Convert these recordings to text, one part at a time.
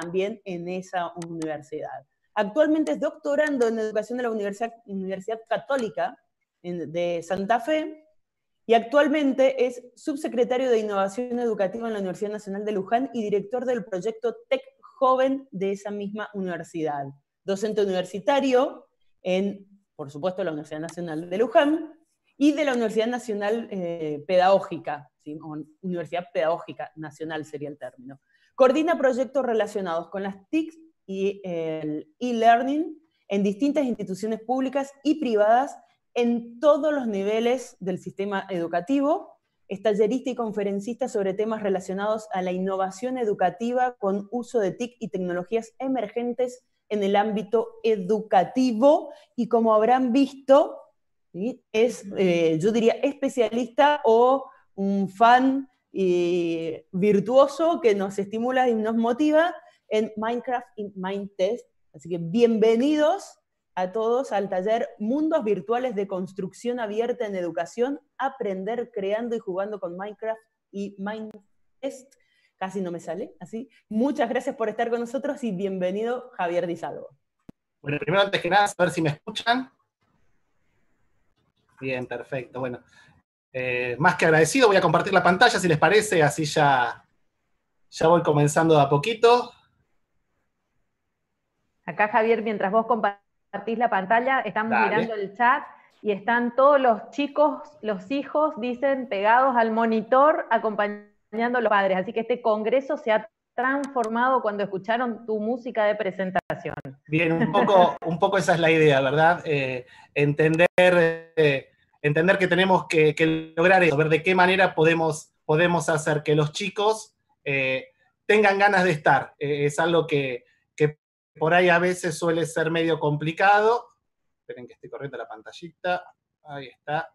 también en esa universidad. Actualmente es doctorando en educación de la Universidad, Católica de Santa Fe y actualmente es subsecretario de Innovación Educativa en la Universidad Nacional de Luján y director del proyecto Tech Joven de esa misma universidad. Docente universitario en, por supuesto, la Universidad Nacional de Luján y de la Universidad Nacional eh, Pedagógica, Universidad Pedagógica Nacional sería el término. Coordina proyectos relacionados con las TIC y el e-learning en distintas instituciones públicas y privadas en todos los niveles del sistema educativo. Es tallerista y conferencista sobre temas relacionados a la innovación educativa con uso de TIC y tecnologías emergentes en el ámbito educativo. Y como habrán visto, es, eh, yo diría, especialista o un fan y virtuoso que nos estimula y nos motiva en Minecraft y Mindtest. Así que bienvenidos a todos al taller Mundos Virtuales de Construcción Abierta en Educación, Aprender Creando y Jugando con Minecraft y Mindtest. Casi no me sale, así. Muchas gracias por estar con nosotros y bienvenido Javier Di Bueno, primero antes que nada, a ver si me escuchan. Bien, perfecto. Bueno, eh, más que agradecido, voy a compartir la pantalla si les parece, así ya, ya voy comenzando de a poquito. Acá Javier, mientras vos compartís la pantalla, estamos mirando el chat y están todos los chicos, los hijos, dicen, pegados al monitor acompañando a los padres. Así que este congreso se ha transformado cuando escucharon tu música de presentación. Bien, un poco, un poco esa es la idea, ¿verdad? Eh, entender eh, entender que tenemos que, lograr eso, ver de qué manera podemos, hacer que los chicos eh, tengan ganas de estar. Eh, es algo que, por ahí a veces suele ser medio complicado. Esperen que esté corriendo la pantallita. Ahí está.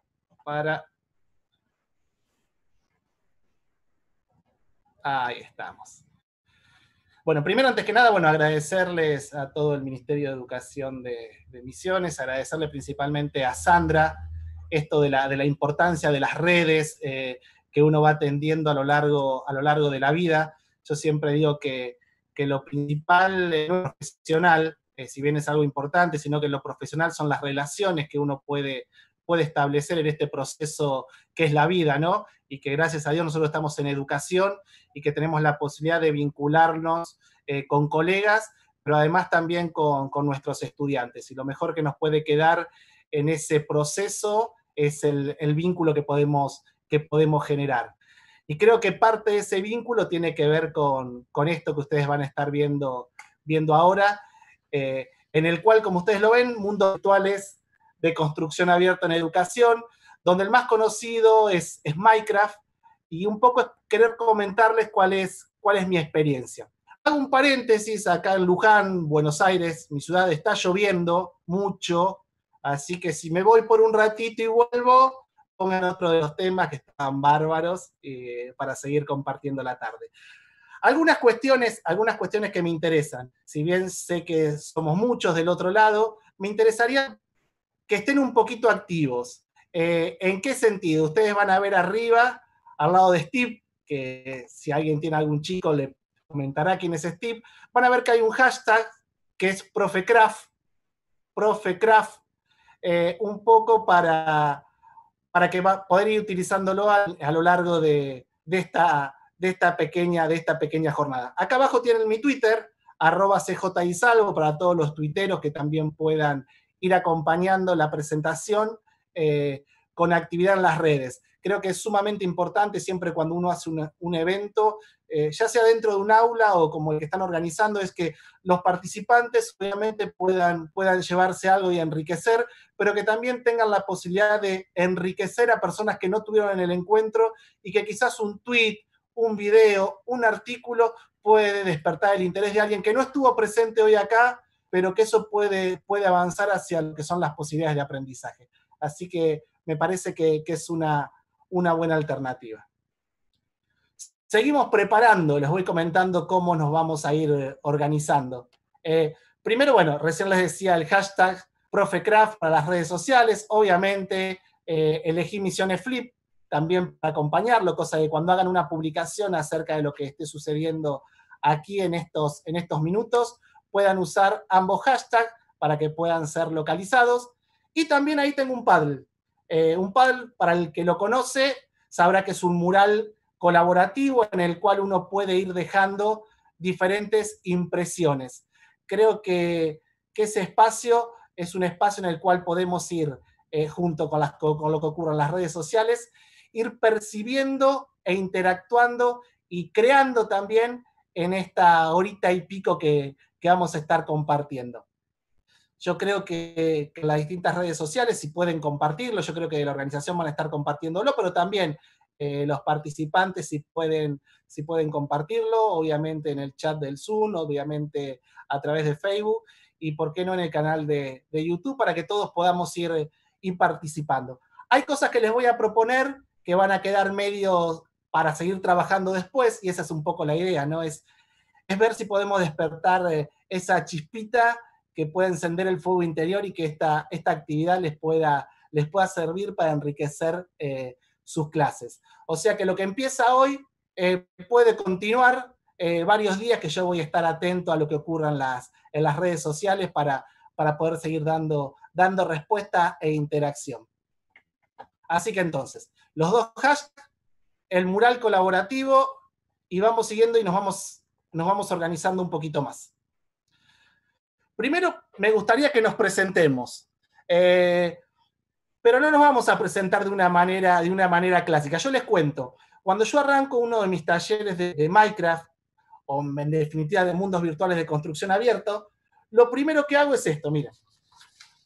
Para. Ahí estamos. Bueno, primero, antes que nada, bueno, agradecerles a todo el Ministerio de Educación de, de Misiones, agradecerle principalmente a Sandra, esto de la, de la importancia de las redes eh, que uno va atendiendo a lo, largo, a lo largo de la vida. Yo siempre digo que, lo principal eh, es lo profesional, eh, si bien es algo importante, sino que lo profesional son las relaciones que uno puede, puede establecer en este proceso que es la vida, ¿no? Y que gracias a Dios nosotros estamos en educación y que tenemos la posibilidad de vincularnos con colegas, pero además también con, con, nuestros estudiantes. Y lo mejor que nos puede quedar en ese proceso es el, vínculo que podemos, que podemos generar. Y creo que parte de ese vínculo tiene que ver con, esto que ustedes van a estar viendo, viendo ahora, eh, en el cual, como ustedes lo ven, Mundo Actual es de construcción abierta en educación, donde el más conocido es, Minecraft, y un poco querer comentarles cuál es, cuál es mi experiencia. Hago un paréntesis, acá en Luján, Buenos Aires, mi ciudad, está lloviendo mucho, Así que si me voy por un ratito y vuelvo, pongan otro de los temas que están bárbaros eh, para seguir compartiendo la tarde. Algunas cuestiones, algunas cuestiones que me interesan, si bien sé que somos muchos del otro lado, me interesaría que estén un poquito activos. Eh, ¿En qué sentido? Ustedes van a ver arriba, al lado de Steve, que si alguien tiene algún chico le comentará quién es Steve, van a ver que hay un hashtag que es Profecraft, Profecraft eh, un poco para, para que va, poder ir utilizándolo a, lo largo de, esta, de, esta pequeña, de esta pequeña jornada. Acá abajo tienen mi Twitter, arroba CJ para todos los tuiteros que también puedan ir acompañando la presentación eh, con actividad en las redes. Creo que es sumamente importante siempre cuando uno hace un evento eh, ya sea dentro de un aula o como el que están organizando, es que los participantes obviamente puedan, puedan llevarse algo y enriquecer, pero que también tengan la posibilidad de enriquecer a personas que no tuvieron en el encuentro y que quizás un tweet, un video, un artículo puede despertar el interés de alguien que no estuvo presente hoy acá, pero que eso puede, puede avanzar hacia lo que son las posibilidades de aprendizaje. Así que me parece que, es una buena alternativa. Seguimos preparando, les voy comentando cómo nos vamos a ir eh, organizando. Eh, primero, bueno, recién les decía el hashtag ProfeCraft para las redes sociales. Obviamente, eh, elegí Misiones Flip también para acompañarlo, cosa de cuando hagan una publicación acerca de lo que esté sucediendo aquí en estos, en estos minutos, puedan usar ambos hashtags para que puedan ser localizados. Y también ahí tengo un paddle. un paddle, para el que lo conoce, sabrá que es un mural colaborativo en el cual uno puede ir dejando diferentes impresiones. Creo que, ese espacio es un espacio en el cual podemos ir, eh, junto con, lo que ocurre en las redes sociales, ir percibiendo e interactuando y creando también en esta horita y pico que, vamos a estar compartiendo. Yo creo que, que, las distintas redes sociales, si pueden compartirlo, yo creo que la organización van a estar compartiéndolo, pero también eh, los participantes si pueden, si pueden compartirlo, obviamente en el chat del Zoom, obviamente a través de Facebook y por qué no en el canal de, YouTube para que todos podamos ir, y eh, participando. Hay cosas que les voy a proponer que van a quedar medios para seguir trabajando después y esa es un poco la idea, ¿no? Es, es ver si podemos despertar eh, esa chispita que puede encender el fuego interior y que esta, esta actividad les pueda, les pueda servir para enriquecer sus clases. O sea que lo que empieza hoy eh, puede continuar eh, varios días que yo voy a estar atento a lo que ocurra en las, en las redes sociales para, para poder seguir dando, dando respuesta e interacción. Así que entonces, los dos hashtags, el mural colaborativo, y vamos siguiendo y nos vamos, nos vamos organizando un poquito más. Primero, me gustaría que nos presentemos. Eh, pero no nos vamos a presentar de una manera, de una manera clásica. Yo les cuento, cuando yo arranco uno de mis talleres de, Minecraft, o en definitiva de mundos virtuales de construcción abierto, lo primero que hago es esto, miren.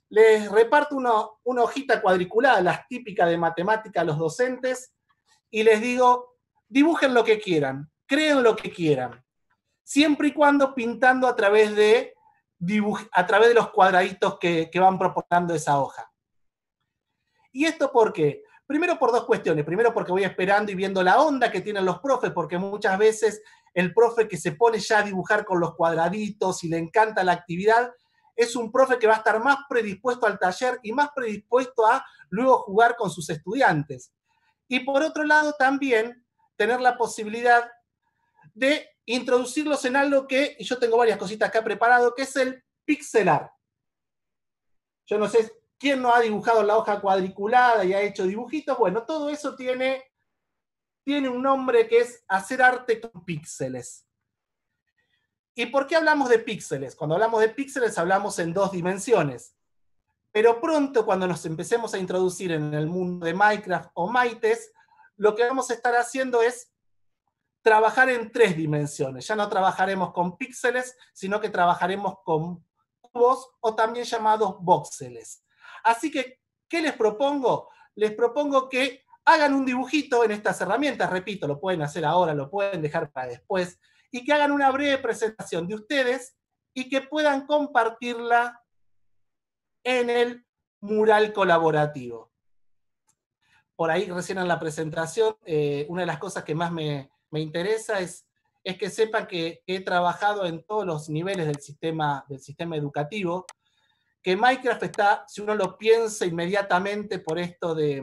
Les reparto una hojita cuadriculada, las típica de matemática a los docentes, y les digo, dibujen lo que quieran, creen lo que quieran, siempre y cuando pintando a través de, a través de los cuadraditos que, que van proponiendo esa hoja. ¿Y esto por qué? Primero por dos cuestiones. Primero porque voy esperando y viendo la onda que tienen los profes, porque muchas veces el profe que se pone ya a dibujar con los cuadraditos y le encanta la actividad, es un profe que va a estar más predispuesto al taller y más predispuesto a luego jugar con sus estudiantes. Y por otro lado, también tener la posibilidad de introducirlos en algo que, yo tengo varias cositas acá preparado, que es el pixelar. Yo no sé ¿Quién no ha dibujado la hoja cuadriculada y ha hecho dibujitos? Bueno, todo eso tiene, tiene un nombre que es hacer arte con píxeles. ¿Y por qué hablamos de píxeles? Cuando hablamos de píxeles hablamos en dos dimensiones. Pero pronto, cuando nos empecemos a introducir en el mundo de Minecraft o Maites, lo que vamos a estar haciendo es trabajar en tres dimensiones. Ya no trabajaremos con píxeles, sino que trabajaremos con cubos o también llamados voxeles. Así que, ¿qué les propongo? Les propongo que hagan un dibujito en estas herramientas, repito, lo pueden hacer ahora, lo pueden dejar para después, y que hagan una breve presentación de ustedes y que puedan compartirla en el mural colaborativo. Por ahí recién en la presentación, eh, una de las cosas que más me, interesa es, que sepan que he trabajado en todos los niveles del sistema, del sistema educativo, que Minecraft está, si uno lo piensa inmediatamente por esto de,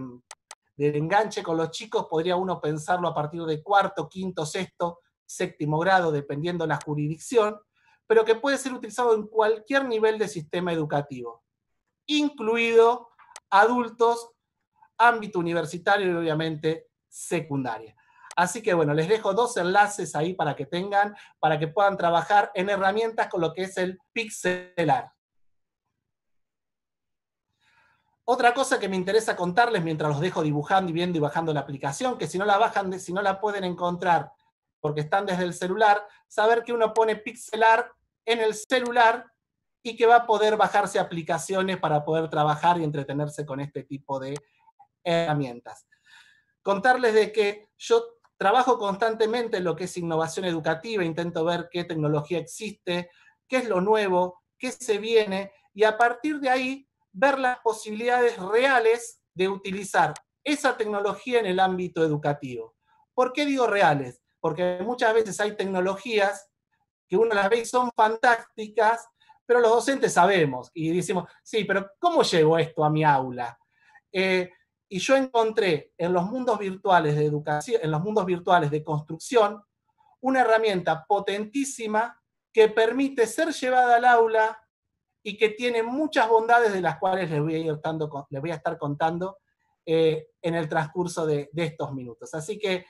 del enganche con los chicos, podría uno pensarlo a partir de cuarto, quinto, sexto, séptimo grado, dependiendo la jurisdicción, pero que puede ser utilizado en cualquier nivel de sistema educativo, incluido adultos, ámbito universitario y obviamente secundaria. Así que bueno, les dejo dos enlaces ahí para que tengan, para que puedan trabajar en herramientas con lo que es el pixelar. Otra cosa que me interesa contarles mientras los dejo dibujando y viendo y bajando la aplicación, que si no la bajan, si no la pueden encontrar porque están desde el celular, saber que uno pone pixelar en el celular y que va a poder bajarse aplicaciones para poder trabajar y entretenerse con este tipo de herramientas. Contarles de que yo trabajo constantemente en lo que es innovación educativa, intento ver qué tecnología existe, qué es lo nuevo, qué se viene, y a partir de ahí ver las posibilidades reales de utilizar esa tecnología en el ámbito educativo. ¿Por qué digo reales? Porque muchas veces hay tecnologías que uno las ve y son fantásticas, pero los docentes sabemos y decimos, sí, pero ¿cómo llevo esto a mi aula? Eh, y yo encontré en los mundos virtuales de educación, en los mundos virtuales de construcción, una herramienta potentísima que permite ser llevada al aula y que tiene muchas bondades de las cuales les voy a, ir les voy a estar contando eh, en el transcurso de, estos minutos. Así que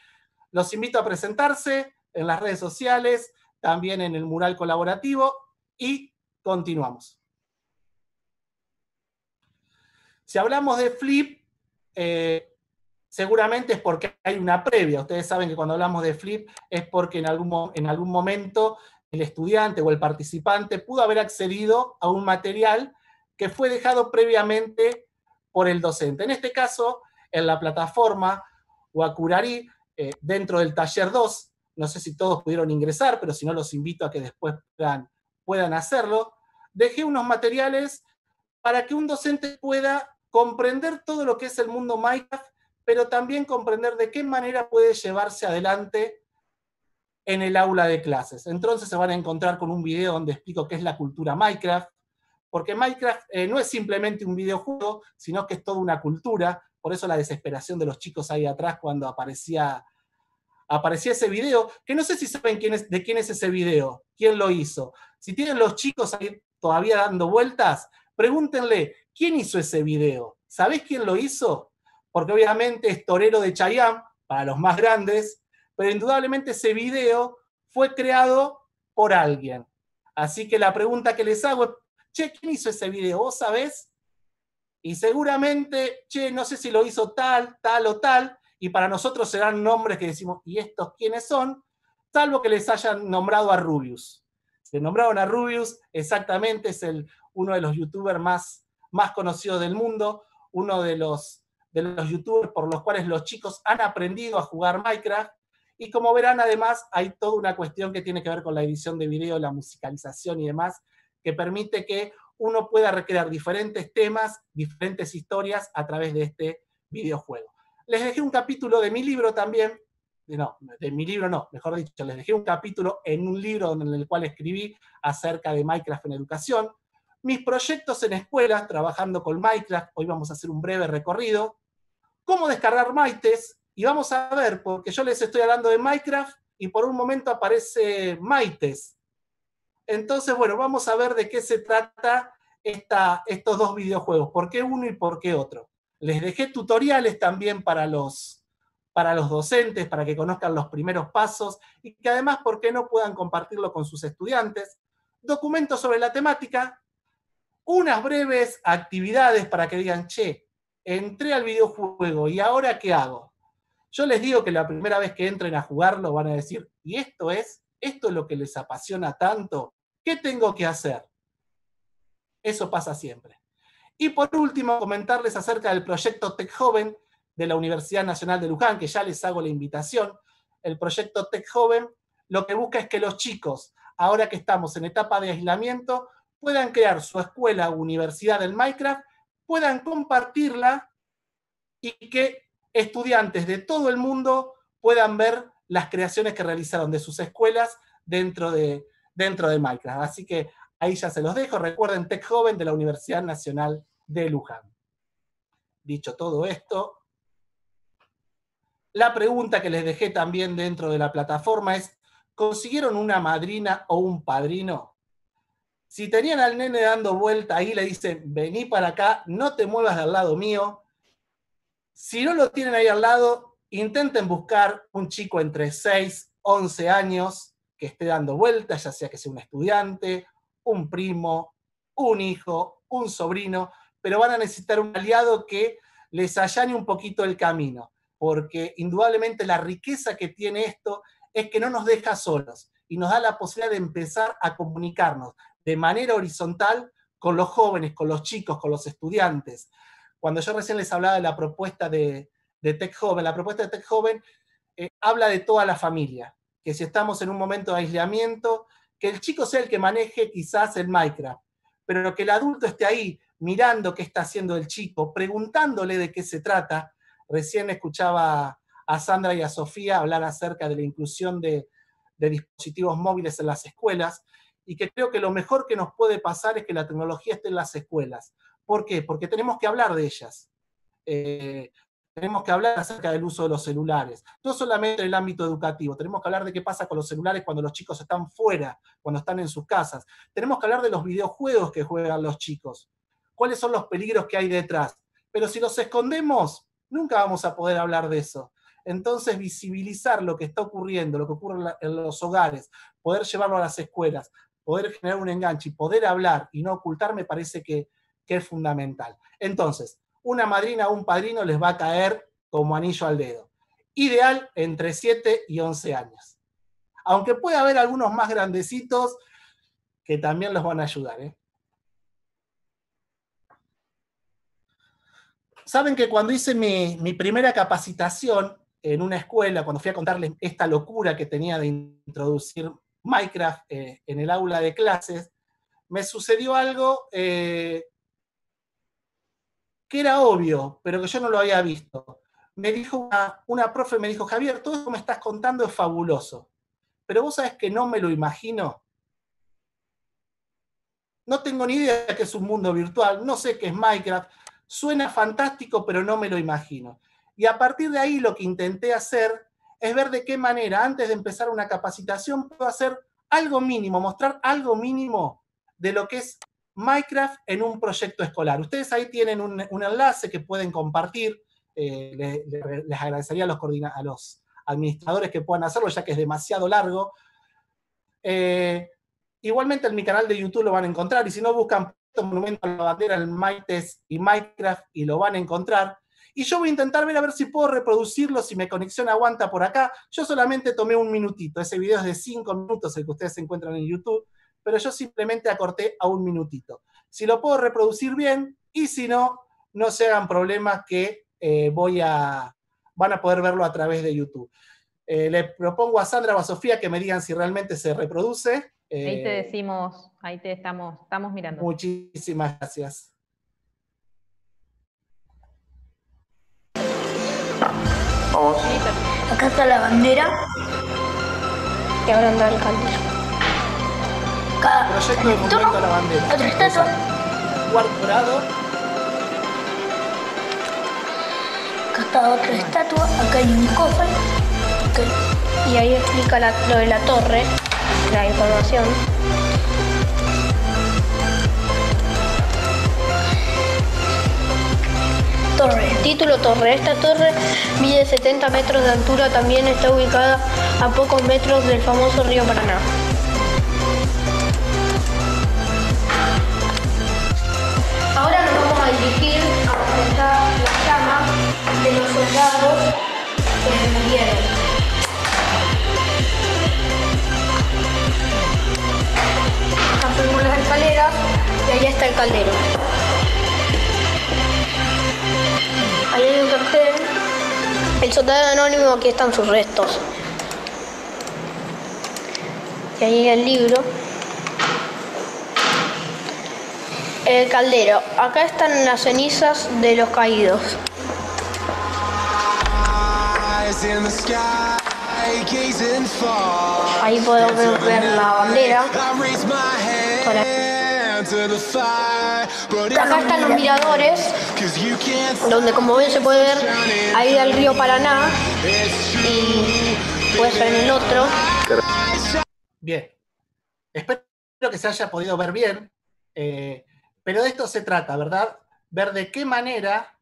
los invito a presentarse en las redes sociales, también en el mural colaborativo y continuamos. Si hablamos de Flip, eh, seguramente es porque hay una previa. Ustedes saben que cuando hablamos de Flip es porque en algún, en algún momento el estudiante o el participante pudo haber accedido a un material que fue dejado previamente por el docente. En este caso, en la plataforma Wakurari, eh, dentro del taller 2, no sé si todos pudieron ingresar, pero si no, los invito a que después puedan, hacerlo, dejé unos materiales para que un docente pueda comprender todo lo que es el mundo Minecraft, pero también comprender de qué manera puede llevarse adelante en el aula de clases. Entonces se van a encontrar con un video donde explico qué es la cultura Minecraft, porque Minecraft eh, no es simplemente un videojuego, sino que es toda una cultura, por eso la desesperación de los chicos ahí atrás cuando aparecía, aparecía ese video, que no sé si saben quién es, de quién es ese video, quién lo hizo. Si tienen los chicos ahí todavía dando vueltas, pregúntenle, ¿quién hizo ese video? ¿Sabés quién lo hizo? Porque obviamente es Torero de Chayam, para los más grandes, pero indudablemente ese video fue creado por alguien. Así que la pregunta que les hago es, che, ¿quién hizo ese video? ¿Vos sabés? Y seguramente, che, no sé si lo hizo tal, tal o tal, y para nosotros serán nombres que decimos, ¿y estos quiénes son? Salvo que les hayan nombrado a Rubius. Se nombraron a Rubius, exactamente, es el, uno de los youtubers más, más conocidos del mundo, uno de los, de los youtubers por los cuales los chicos han aprendido a jugar Minecraft, y como verán, además, hay toda una cuestión que tiene que ver con la edición de video, la musicalización y demás, que permite que uno pueda recrear diferentes temas, diferentes historias a través de este videojuego. Les dejé un capítulo de mi libro también, no, de mi libro no, mejor dicho, les dejé un capítulo en un libro en el cual escribí acerca de Minecraft en educación, mis proyectos en escuelas trabajando con Minecraft, hoy vamos a hacer un breve recorrido, cómo descargar Maites, y vamos a ver, porque yo les estoy hablando de Minecraft y por un momento aparece Maites. Entonces, bueno, vamos a ver de qué se trata estos dos videojuegos, por qué uno y por qué otro. Les dejé tutoriales también para los, para los docentes, para que conozcan los primeros pasos y que además, ¿por qué no puedan compartirlo con sus estudiantes? Documentos sobre la temática, unas breves actividades para que digan, che, entré al videojuego y ahora qué hago. Yo les digo que la primera vez que entren a jugarlo van a decir, y esto es, esto es lo que les apasiona tanto, ¿qué tengo que hacer? Eso pasa siempre. Y por último, comentarles acerca del proyecto Tech Joven de la Universidad Nacional de Luján, que ya les hago la invitación. El proyecto Tech Joven lo que busca es que los chicos, ahora que estamos en etapa de aislamiento, puedan crear su escuela o universidad del Minecraft, puedan compartirla y que estudiantes de todo el mundo puedan ver las creaciones que realizaron de sus escuelas dentro de, dentro de Minecraft. Así que ahí ya se los dejo. Recuerden Tech Joven de la Universidad Nacional de Luján. Dicho todo esto, la pregunta que les dejé también dentro de la plataforma es, ¿consiguieron una madrina o un padrino? Si tenían al nene dando vuelta ahí, le dicen, vení para acá, no te muevas del lado mío, si no lo tienen ahí al lado, intenten buscar un chico entre 6, 11 años que esté dando vueltas, ya sea que sea un estudiante, un primo, un hijo, un sobrino, pero van a necesitar un aliado que les allane un poquito el camino, porque indudablemente la riqueza que tiene esto es que no nos deja solos y nos da la posibilidad de empezar a comunicarnos de manera horizontal con los jóvenes, con los chicos, con los estudiantes, cuando yo recién les hablaba de la propuesta de, Tech Joven, la propuesta de Tech Joven eh, habla de toda la familia, que si estamos en un momento de aislamiento, que el chico sea el que maneje quizás el Minecraft, pero que el adulto esté ahí mirando qué está haciendo el chico, preguntándole de qué se trata. Recién escuchaba a Sandra y a Sofía hablar acerca de la inclusión de dispositivos móviles en las escuelas y que creo que lo mejor que nos puede pasar es que la tecnología esté en las escuelas, ¿Por qué? Porque tenemos que hablar de ellas. Eh, tenemos que hablar acerca del uso de los celulares. No solamente en el ámbito educativo, tenemos que hablar de qué pasa con los celulares cuando los chicos están fuera, cuando están en sus casas. Tenemos que hablar de los videojuegos que juegan los chicos. ¿Cuáles son los peligros que hay detrás? Pero si los escondemos, nunca vamos a poder hablar de eso. Entonces, visibilizar lo que está ocurriendo, lo que ocurre en los hogares, poder llevarlo a las escuelas, poder generar un enganche y poder hablar y no ocultar, me parece que que es fundamental. Entonces, una madrina o un padrino les va a caer como anillo al dedo. Ideal entre 7 y 11 años. Aunque puede haber algunos más grandecitos que también los van a ayudar. ¿eh? Saben que cuando hice mi, primera capacitación en una escuela, cuando fui a contarles esta locura que tenía de introducir Minecraft eh, en el aula de clases, me sucedió algo eh, que era obvio, pero que yo no lo había visto. Me dijo una, una profe, me dijo, Javier, todo lo que me estás contando es fabuloso, pero vos sabes que no me lo imagino. No tengo ni idea de que es un mundo virtual, no sé qué es Minecraft, suena fantástico, pero no me lo imagino. Y a partir de ahí lo que intenté hacer es ver de qué manera, antes de empezar una capacitación, puedo hacer algo mínimo, mostrar algo mínimo de lo que es Minecraft en un proyecto escolar. Ustedes ahí tienen un, enlace que pueden compartir. Eh, les agradecería a los, a los administradores que puedan hacerlo, ya que es demasiado largo. Eh, igualmente en mi canal de YouTube lo van a encontrar, y si no buscan Monumento a la Bandera, el MyTest y Minecraft, y lo van a encontrar. Y yo voy a intentar ver a ver si puedo reproducirlo, si mi conexión aguanta por acá. Yo solamente tomé un minutito, ese video es de cinco minutos el que ustedes encuentran en YouTube pero yo simplemente acorté a un minutito. Si lo puedo reproducir bien y si no, no se hagan problemas que eh, voy a, van a poder verlo a través de YouTube. Eh, le propongo a Sandra o a Sofía que me digan si realmente se reproduce. Eh, ahí te decimos, ahí te estamos, estamos mirando. Muchísimas gracias. Acá está la bandera. Y ahora anda el Proyecto de monumento a la bandera. Otra estatua. Cuarto Acá está otra estatua. Acá hay un cofre. Y ahí explica lo de la torre. La información. Torre. Título Torre. Esta torre mide 70 metros de altura. También está ubicada a pocos metros del famoso río Paraná. dirigir a la cama de los soldados que murieron. Acá subimos las escaleras y allá está el caldero. Allá hay un cartel. El soldado anónimo, aquí están sus restos. Y ahí hay el libro. El caldero. Acá están las cenizas de los caídos. Ahí puedo ver la bandera. Acá están los miradores, donde como ven se puede ver ahí del río Paraná y puede en el otro. Bien, espero que se haya podido ver bien. Eh, pero de esto se trata, ¿verdad? Ver de qué manera,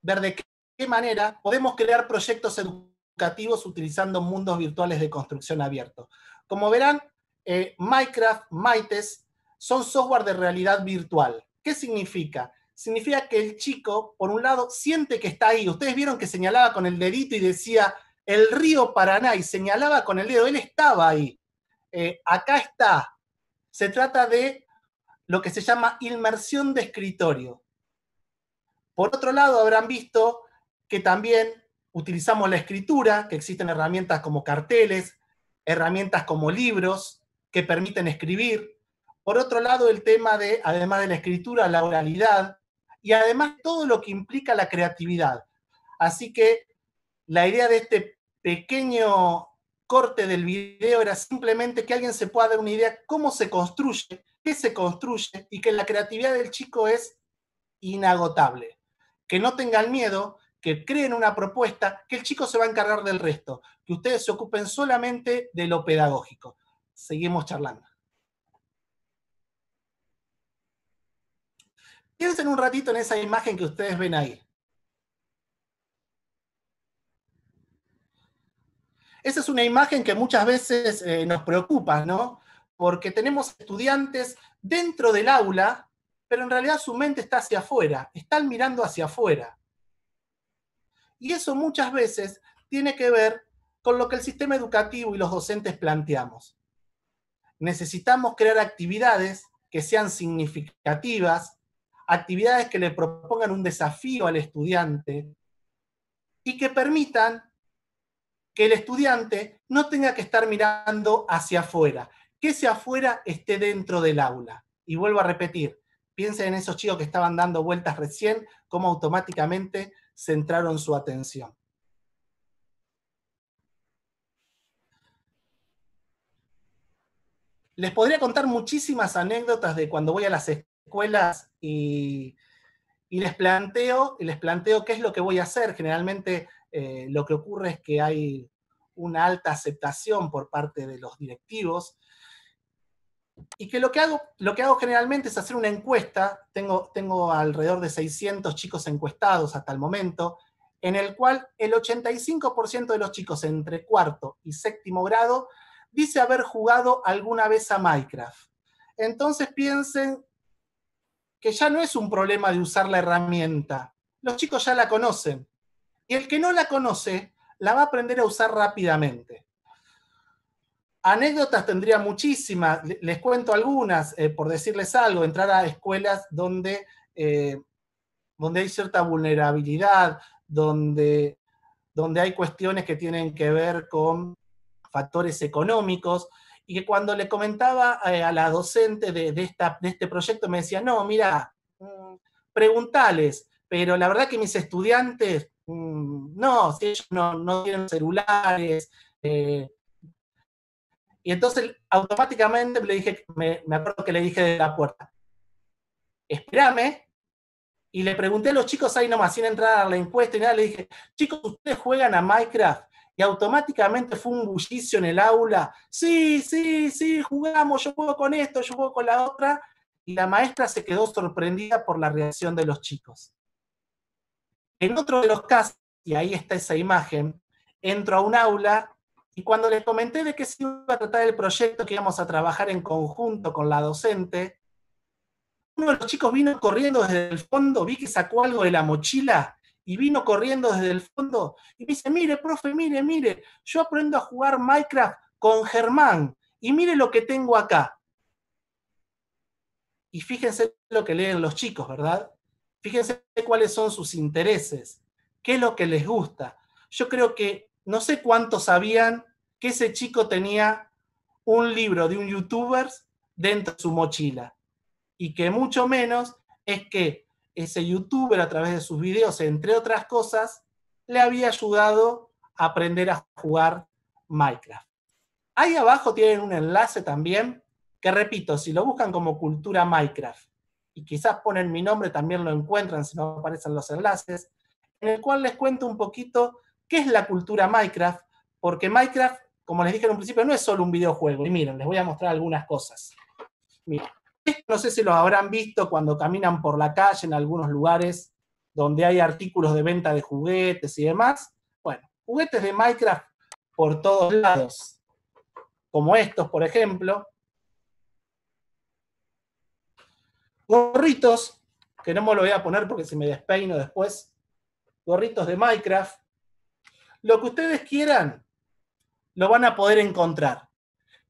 ver de qué manera podemos crear proyectos educativos utilizando mundos virtuales de construcción abierto. Como verán, eh, Minecraft, Maites, son software de realidad virtual. ¿Qué significa? Significa que el chico, por un lado, siente que está ahí. Ustedes vieron que señalaba con el dedito y decía el río Paraná y señalaba con el dedo, él estaba ahí. Eh, acá está. Se trata de lo que se llama inmersión de escritorio. Por otro lado, habrán visto que también utilizamos la escritura, que existen herramientas como carteles, herramientas como libros que permiten escribir. Por otro lado, el tema de, además de la escritura, la oralidad y además todo lo que implica la creatividad. Así que la idea de este pequeño corte del video era simplemente que alguien se pueda dar una idea cómo se construye que se construye y que la creatividad del chico es inagotable. Que no tengan miedo, que creen una propuesta, que el chico se va a encargar del resto, que ustedes se ocupen solamente de lo pedagógico. Seguimos charlando. Piensen un ratito en esa imagen que ustedes ven ahí. Esa es una imagen que muchas veces eh, nos preocupa, ¿no? porque tenemos estudiantes dentro del aula, pero en realidad su mente está hacia afuera, están mirando hacia afuera. Y eso muchas veces tiene que ver con lo que el sistema educativo y los docentes planteamos. Necesitamos crear actividades que sean significativas, actividades que le propongan un desafío al estudiante y que permitan que el estudiante no tenga que estar mirando hacia afuera que ese afuera esté dentro del aula. Y vuelvo a repetir, piensen en esos chicos que estaban dando vueltas recién, cómo automáticamente centraron su atención. Les podría contar muchísimas anécdotas de cuando voy a las escuelas y, les, planteo, les planteo qué es lo que voy a hacer. Generalmente eh, lo que ocurre es que hay una alta aceptación por parte de los directivos y que lo que hago, generalmente es hacer una encuesta, tengo, tengo alrededor de 600 chicos encuestados hasta el momento, en el cual el 85% de los chicos entre cuarto y séptimo grado dice haber jugado alguna vez a Minecraft. Entonces piensen que ya no es un problema de usar la herramienta, los chicos ya la conocen. Y el que no la conoce, la va a aprender a usar rápidamente. Anécdotas tendría muchísimas, les cuento algunas, eh, por decirles algo, entrar a escuelas donde, eh, donde hay cierta vulnerabilidad, donde, donde hay cuestiones que tienen que ver con factores económicos, y que cuando le comentaba eh, a la docente de, este proyecto me decía, no, mira, mm, preguntales, pero la verdad que mis estudiantes, mm, no, si ellos no, tienen celulares, y entonces automáticamente le dije, me, acuerdo que le dije de la puerta, espérame, y le pregunté a los chicos ahí nomás, sin entrar a la encuesta y nada, le dije, chicos, ¿ustedes juegan a Minecraft? Y automáticamente fue un bullicio en el aula, sí, sí, sí, jugamos, yo juego con esto, yo juego con la otra, y la maestra se quedó sorprendida por la reacción de los chicos. En otro de los casos, y ahí está esa imagen, entro a un aula y cuando les comenté de qué se iba a tratar el proyecto que íbamos a trabajar en conjunto con la docente, uno de los chicos vino corriendo desde el fondo, vi que sacó algo de la mochila y vino corriendo desde el fondo y me dice, mire, profe, mire, mire, yo aprendo a jugar Minecraft con Germán y mire lo que tengo acá. Y fíjense lo que leen los chicos, ¿verdad? Fíjense cuáles son sus intereses, qué es lo que les gusta. Yo creo que no sé cuántos sabían que ese chico tenía un libro de un youtuber dentro de su mochila. Y que mucho menos es que ese youtuber a través de sus videos, entre otras cosas, le había ayudado a aprender a jugar Minecraft. Ahí abajo tienen un enlace también, que repito, si lo buscan como cultura Minecraft y quizás ponen mi nombre, también lo encuentran si no aparecen los enlaces, en el cual les cuento un poquito ¿Qué es la cultura Minecraft? Porque Minecraft, como les dije en un principio, no es solo un videojuego. Y miren, les voy a mostrar algunas cosas. Miren, no sé si los habrán visto cuando caminan por la calle en algunos lugares donde hay artículos de venta de juguetes y demás. Bueno, juguetes de Minecraft por todos lados, como estos, por ejemplo. Gorritos, que no me lo voy a poner porque se me despeino después. Gorritos de Minecraft. Lo que ustedes quieran, lo van a poder encontrar.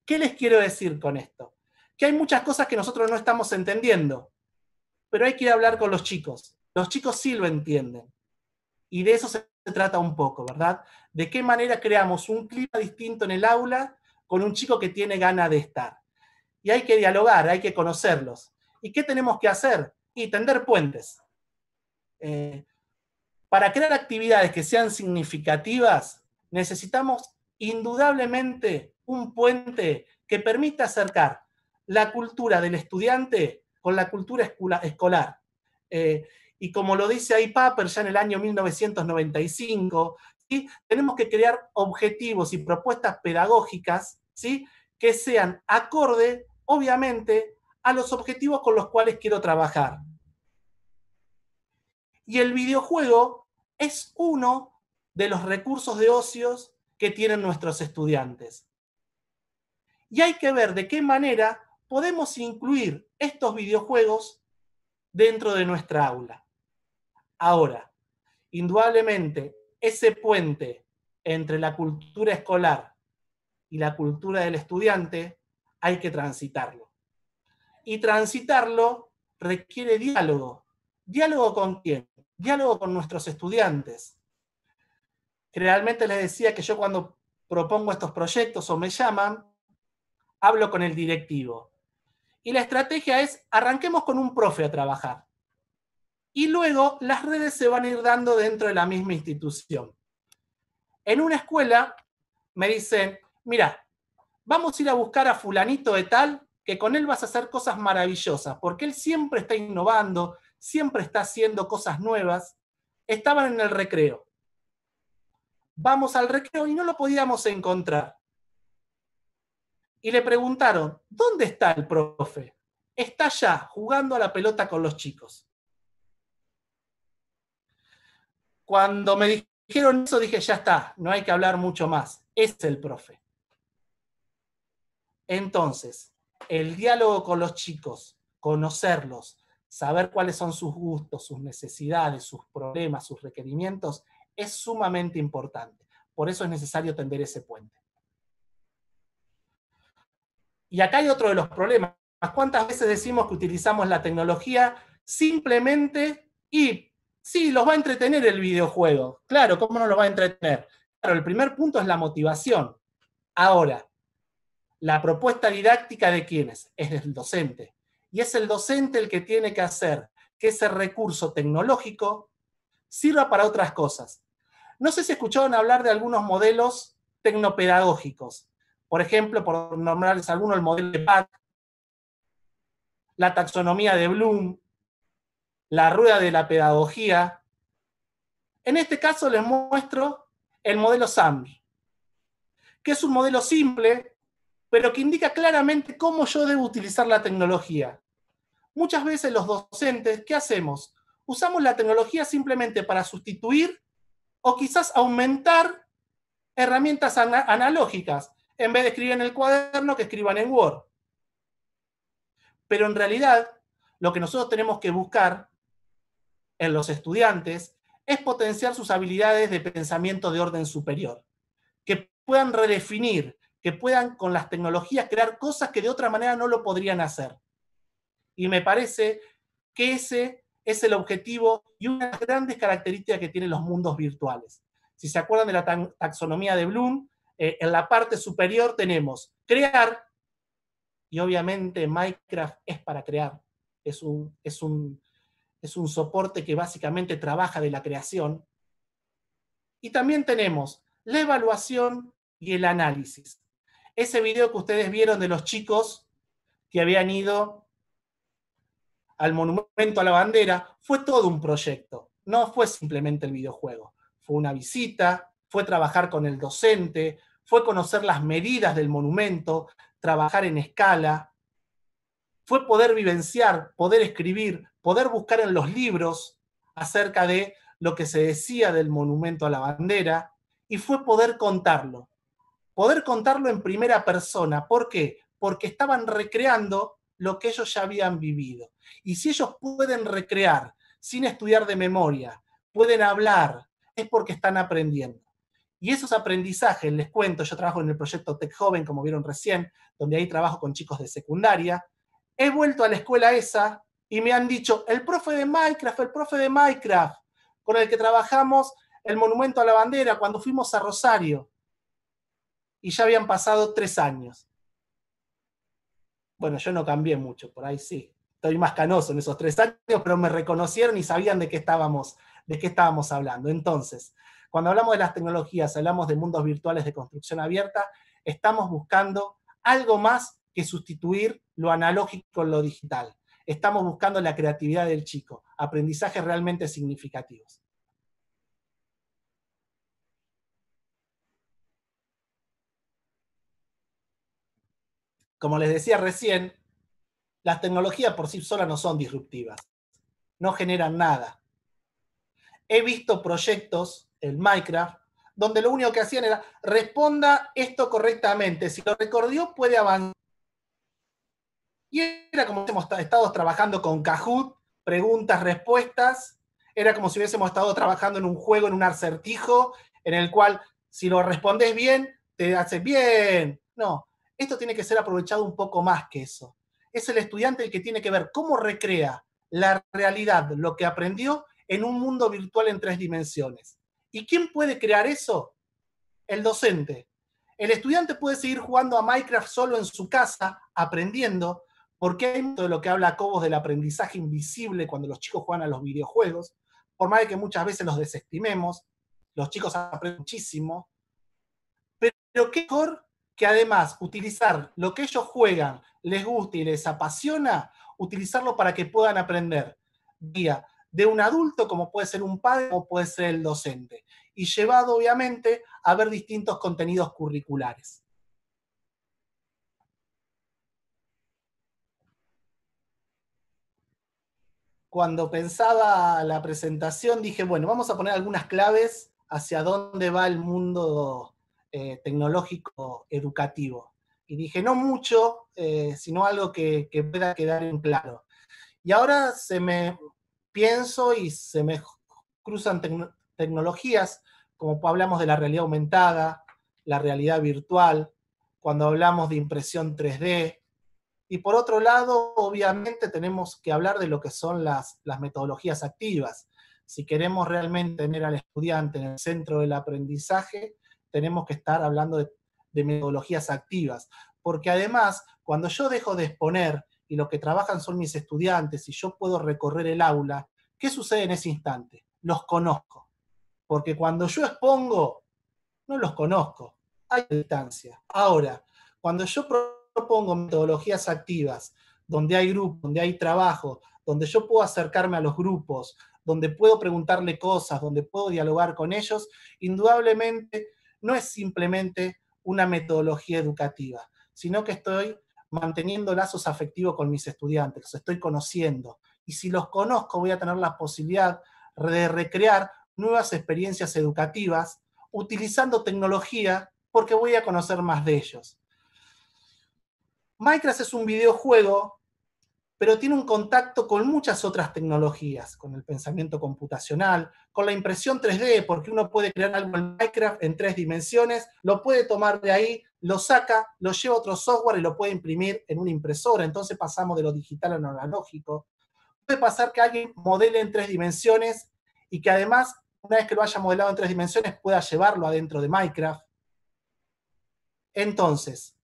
¿Qué les quiero decir con esto? Que hay muchas cosas que nosotros no estamos entendiendo, pero hay que ir a hablar con los chicos. Los chicos sí lo entienden. Y de eso se trata un poco, ¿verdad? De qué manera creamos un clima distinto en el aula con un chico que tiene ganas de estar. Y hay que dialogar, hay que conocerlos. ¿Y qué tenemos que hacer? Y tender puentes. Eh, para crear actividades que sean significativas, necesitamos indudablemente un puente que permita acercar la cultura del estudiante con la cultura escolar. Eh, y como lo dice ahí Paper ya en el año 1995, tenemos que crear objetivos y propuestas pedagógicas ¿sí? que sean acorde, obviamente, a los objetivos con los cuales quiero trabajar. Y el videojuego es uno de los recursos de ocios que tienen nuestros estudiantes. Y hay que ver de qué manera podemos incluir estos videojuegos dentro de nuestra aula. Ahora, indudablemente, ese puente entre la cultura escolar y la cultura del estudiante hay que transitarlo. Y transitarlo requiere diálogo. ¿Diálogo con quién? diálogo con nuestros estudiantes. Generalmente les decía que yo cuando propongo estos proyectos o me llaman, hablo con el directivo. Y la estrategia es, arranquemos con un profe a trabajar. Y luego las redes se van a ir dando dentro de la misma institución. En una escuela me dicen, mira, vamos a ir a buscar a fulanito de tal, que con él vas a hacer cosas maravillosas, porque él siempre está innovando, siempre está haciendo cosas nuevas, estaban en el recreo. Vamos al recreo y no lo podíamos encontrar. Y le preguntaron, ¿dónde está el profe? Está allá jugando a la pelota con los chicos. Cuando me dijeron eso, dije, ya está, no hay que hablar mucho más. Es el profe. Entonces, el diálogo con los chicos, conocerlos, saber cuáles son sus gustos, sus necesidades, sus problemas, sus requerimientos, es sumamente importante. Por eso es necesario tender ese puente. Y acá hay otro de los problemas. ¿Cuántas veces decimos que utilizamos la tecnología simplemente y sí, los va a entretener el videojuego? Claro, ¿cómo no los va a entretener? Claro, el primer punto es la motivación. Ahora, la propuesta didáctica de quiénes? Es del docente. Y es el docente el que tiene que hacer que ese recurso tecnológico sirva para otras cosas. No sé si escucharon hablar de algunos modelos tecnopedagógicos. Por ejemplo, por nombrarles alguno el modelo de PAC, la taxonomía de Bloom, la rueda de la pedagogía. En este caso les muestro el modelo SAMI, que es un modelo simple, pero que indica claramente cómo yo debo utilizar la tecnología. Muchas veces los docentes, ¿qué hacemos? Usamos la tecnología simplemente para sustituir o quizás aumentar herramientas analógicas, en vez de escribir en el cuaderno, que escriban en Word. Pero en realidad, lo que nosotros tenemos que buscar en los estudiantes es potenciar sus habilidades de pensamiento de orden superior, que puedan redefinir, que puedan con las tecnologías crear cosas que de otra manera no lo podrían hacer. Y me parece que ese es el objetivo y una de las grandes características que tienen los mundos virtuales. Si se acuerdan de la taxonomía de Bloom, eh, en la parte superior tenemos crear, y obviamente Minecraft es para crear, es un, es es un soporte que básicamente trabaja de la creación. Y también tenemos la evaluación y el análisis. Ese video que ustedes vieron de los chicos que habían ido al monumento a la bandera, fue todo un proyecto. No fue simplemente el videojuego. Fue una visita, fue trabajar con el docente, fue conocer las medidas del monumento, trabajar en escala, fue poder vivenciar, poder escribir, poder buscar en los libros acerca de lo que se decía del monumento a la bandera y fue poder contarlo. Poder contarlo en primera persona. ¿Por qué? Porque estaban recreando lo que ellos ya habían vivido. Y si ellos pueden recrear sin estudiar de memoria, pueden hablar, es porque están aprendiendo. Y esos aprendizajes, les cuento, yo trabajo en el proyecto Tech Joven, como vieron recién, donde ahí trabajo con chicos de secundaria. He vuelto a la escuela esa y me han dicho, el profe de Minecraft, el profe de Minecraft, con el que trabajamos el monumento a la bandera cuando fuimos a Rosario. Y ya habían pasado tres años. Bueno, yo no cambié mucho, por ahí sí. Estoy más canoso en esos tres años, pero me reconocieron y sabían de qué estábamos, de qué estábamos hablando. Entonces, cuando hablamos de las tecnologías, hablamos de mundos virtuales de construcción abierta, estamos buscando algo más que sustituir lo analógico con lo digital. Estamos buscando la creatividad del chico, aprendizajes realmente significativos. como les decía recién, las tecnologías por sí solas no son disruptivas, no generan nada. He visto proyectos el Minecraft donde lo único que hacían era responda esto correctamente, si lo recordó puede avanzar. Y era como si hemos estado trabajando con Kahoot, preguntas, respuestas, era como si hubiésemos estado trabajando en un juego, en un acertijo, en el cual si lo respondes bien, te haces bien. No, esto tiene que ser aprovechado un poco más que eso. Es el estudiante el que tiene que ver cómo recrea la realidad, lo que aprendió en un mundo virtual en tres dimensiones. ¿Y quién puede crear eso? El docente. El estudiante puede seguir jugando a Minecraft solo en su casa, aprendiendo, porque hay mucho de lo que habla Cobos del aprendizaje invisible cuando los chicos juegan a los videojuegos, por más de que muchas veces los desestimemos, los chicos aprenden muchísimo, pero qué mejor que además utilizar lo que ellos juegan, les gusta y les apasiona, utilizarlo para que puedan aprender vía de un adulto, como puede ser un padre, como puede ser el docente, y llevado obviamente a ver distintos contenidos curriculares. Cuando pensaba la presentación dije, bueno, vamos a poner algunas claves hacia dónde va el mundo eh, tecnológico educativo. Y dije, no mucho, eh, sino algo que, pueda quedar en claro. Y ahora se me pienso y se me cruzan tecnologías, como hablamos de la realidad aumentada, la realidad virtual, cuando hablamos de impresión 3D. Y por otro lado, obviamente tenemos que hablar de lo que son las, las metodologías activas. Si queremos realmente tener al estudiante en el centro del aprendizaje, tenemos que estar hablando de, metodologías activas, porque además, cuando yo dejo de exponer y los que trabajan son mis estudiantes y yo puedo recorrer el aula, ¿qué sucede en ese instante? Los conozco, porque cuando yo expongo, no los conozco, hay distancia. Ahora, cuando yo propongo metodologías activas, donde hay grupos, donde hay trabajo, donde yo puedo acercarme a los grupos, donde puedo preguntarle cosas, donde puedo dialogar con ellos, indudablemente no es simplemente una metodología educativa, sino que estoy manteniendo lazos afectivos con mis estudiantes, los estoy conociendo. Y si los conozco, voy a tener la posibilidad de recrear nuevas experiencias educativas utilizando tecnología porque voy a conocer más de ellos. Minecraft es un videojuego pero tiene un contacto con muchas otras tecnologías, con el pensamiento computacional, con la impresión 3D, porque uno puede crear algo en Minecraft en tres dimensiones, lo puede tomar de ahí, lo saca, lo lleva a otro software y lo puede imprimir en una impresora, entonces pasamos de lo digital a lo analógico. Puede pasar que alguien modele en tres dimensiones y que además, una vez que lo haya modelado en tres dimensiones, pueda llevarlo adentro de Minecraft. Entonces,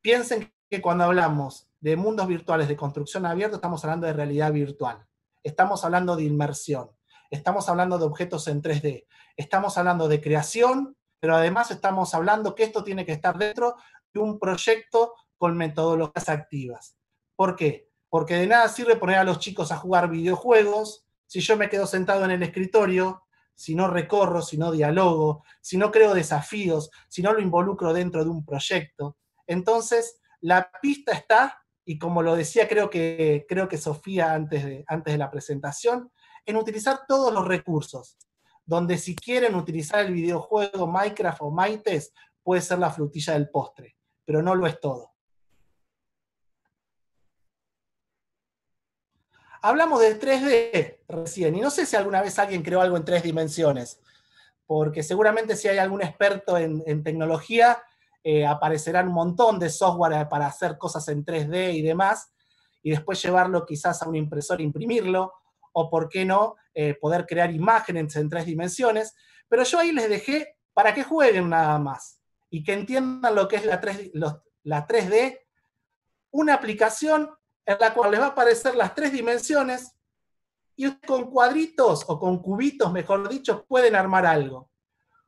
piensen que cuando hablamos de mundos virtuales, de construcción abierta, estamos hablando de realidad virtual, estamos hablando de inmersión, estamos hablando de objetos en 3D, estamos hablando de creación, pero además estamos hablando que esto tiene que estar dentro de un proyecto con metodologías activas. ¿Por qué? Porque de nada sirve poner a los chicos a jugar videojuegos si yo me quedo sentado en el escritorio, si no recorro, si no dialogo, si no creo desafíos, si no lo involucro dentro de un proyecto. Entonces, la pista está y como lo decía creo que, creo que Sofía antes de, antes de la presentación, en utilizar todos los recursos, donde si quieren utilizar el videojuego Minecraft o MyTest, puede ser la frutilla del postre, pero no lo es todo. Hablamos de 3D recién, y no sé si alguna vez alguien creó algo en tres dimensiones, porque seguramente si hay algún experto en tecnología, Aparecerá eh, aparecerán un montón de software para hacer cosas en 3D y demás, y después llevarlo quizás a un impresor e imprimirlo, o por qué no, eh, poder crear imágenes en tres dimensiones, pero yo ahí les dejé para que jueguen nada más y que entiendan lo que es la, la 3D, una aplicación en la cual les va a aparecer las tres dimensiones y con cuadritos o con cubitos, mejor dicho, pueden armar algo.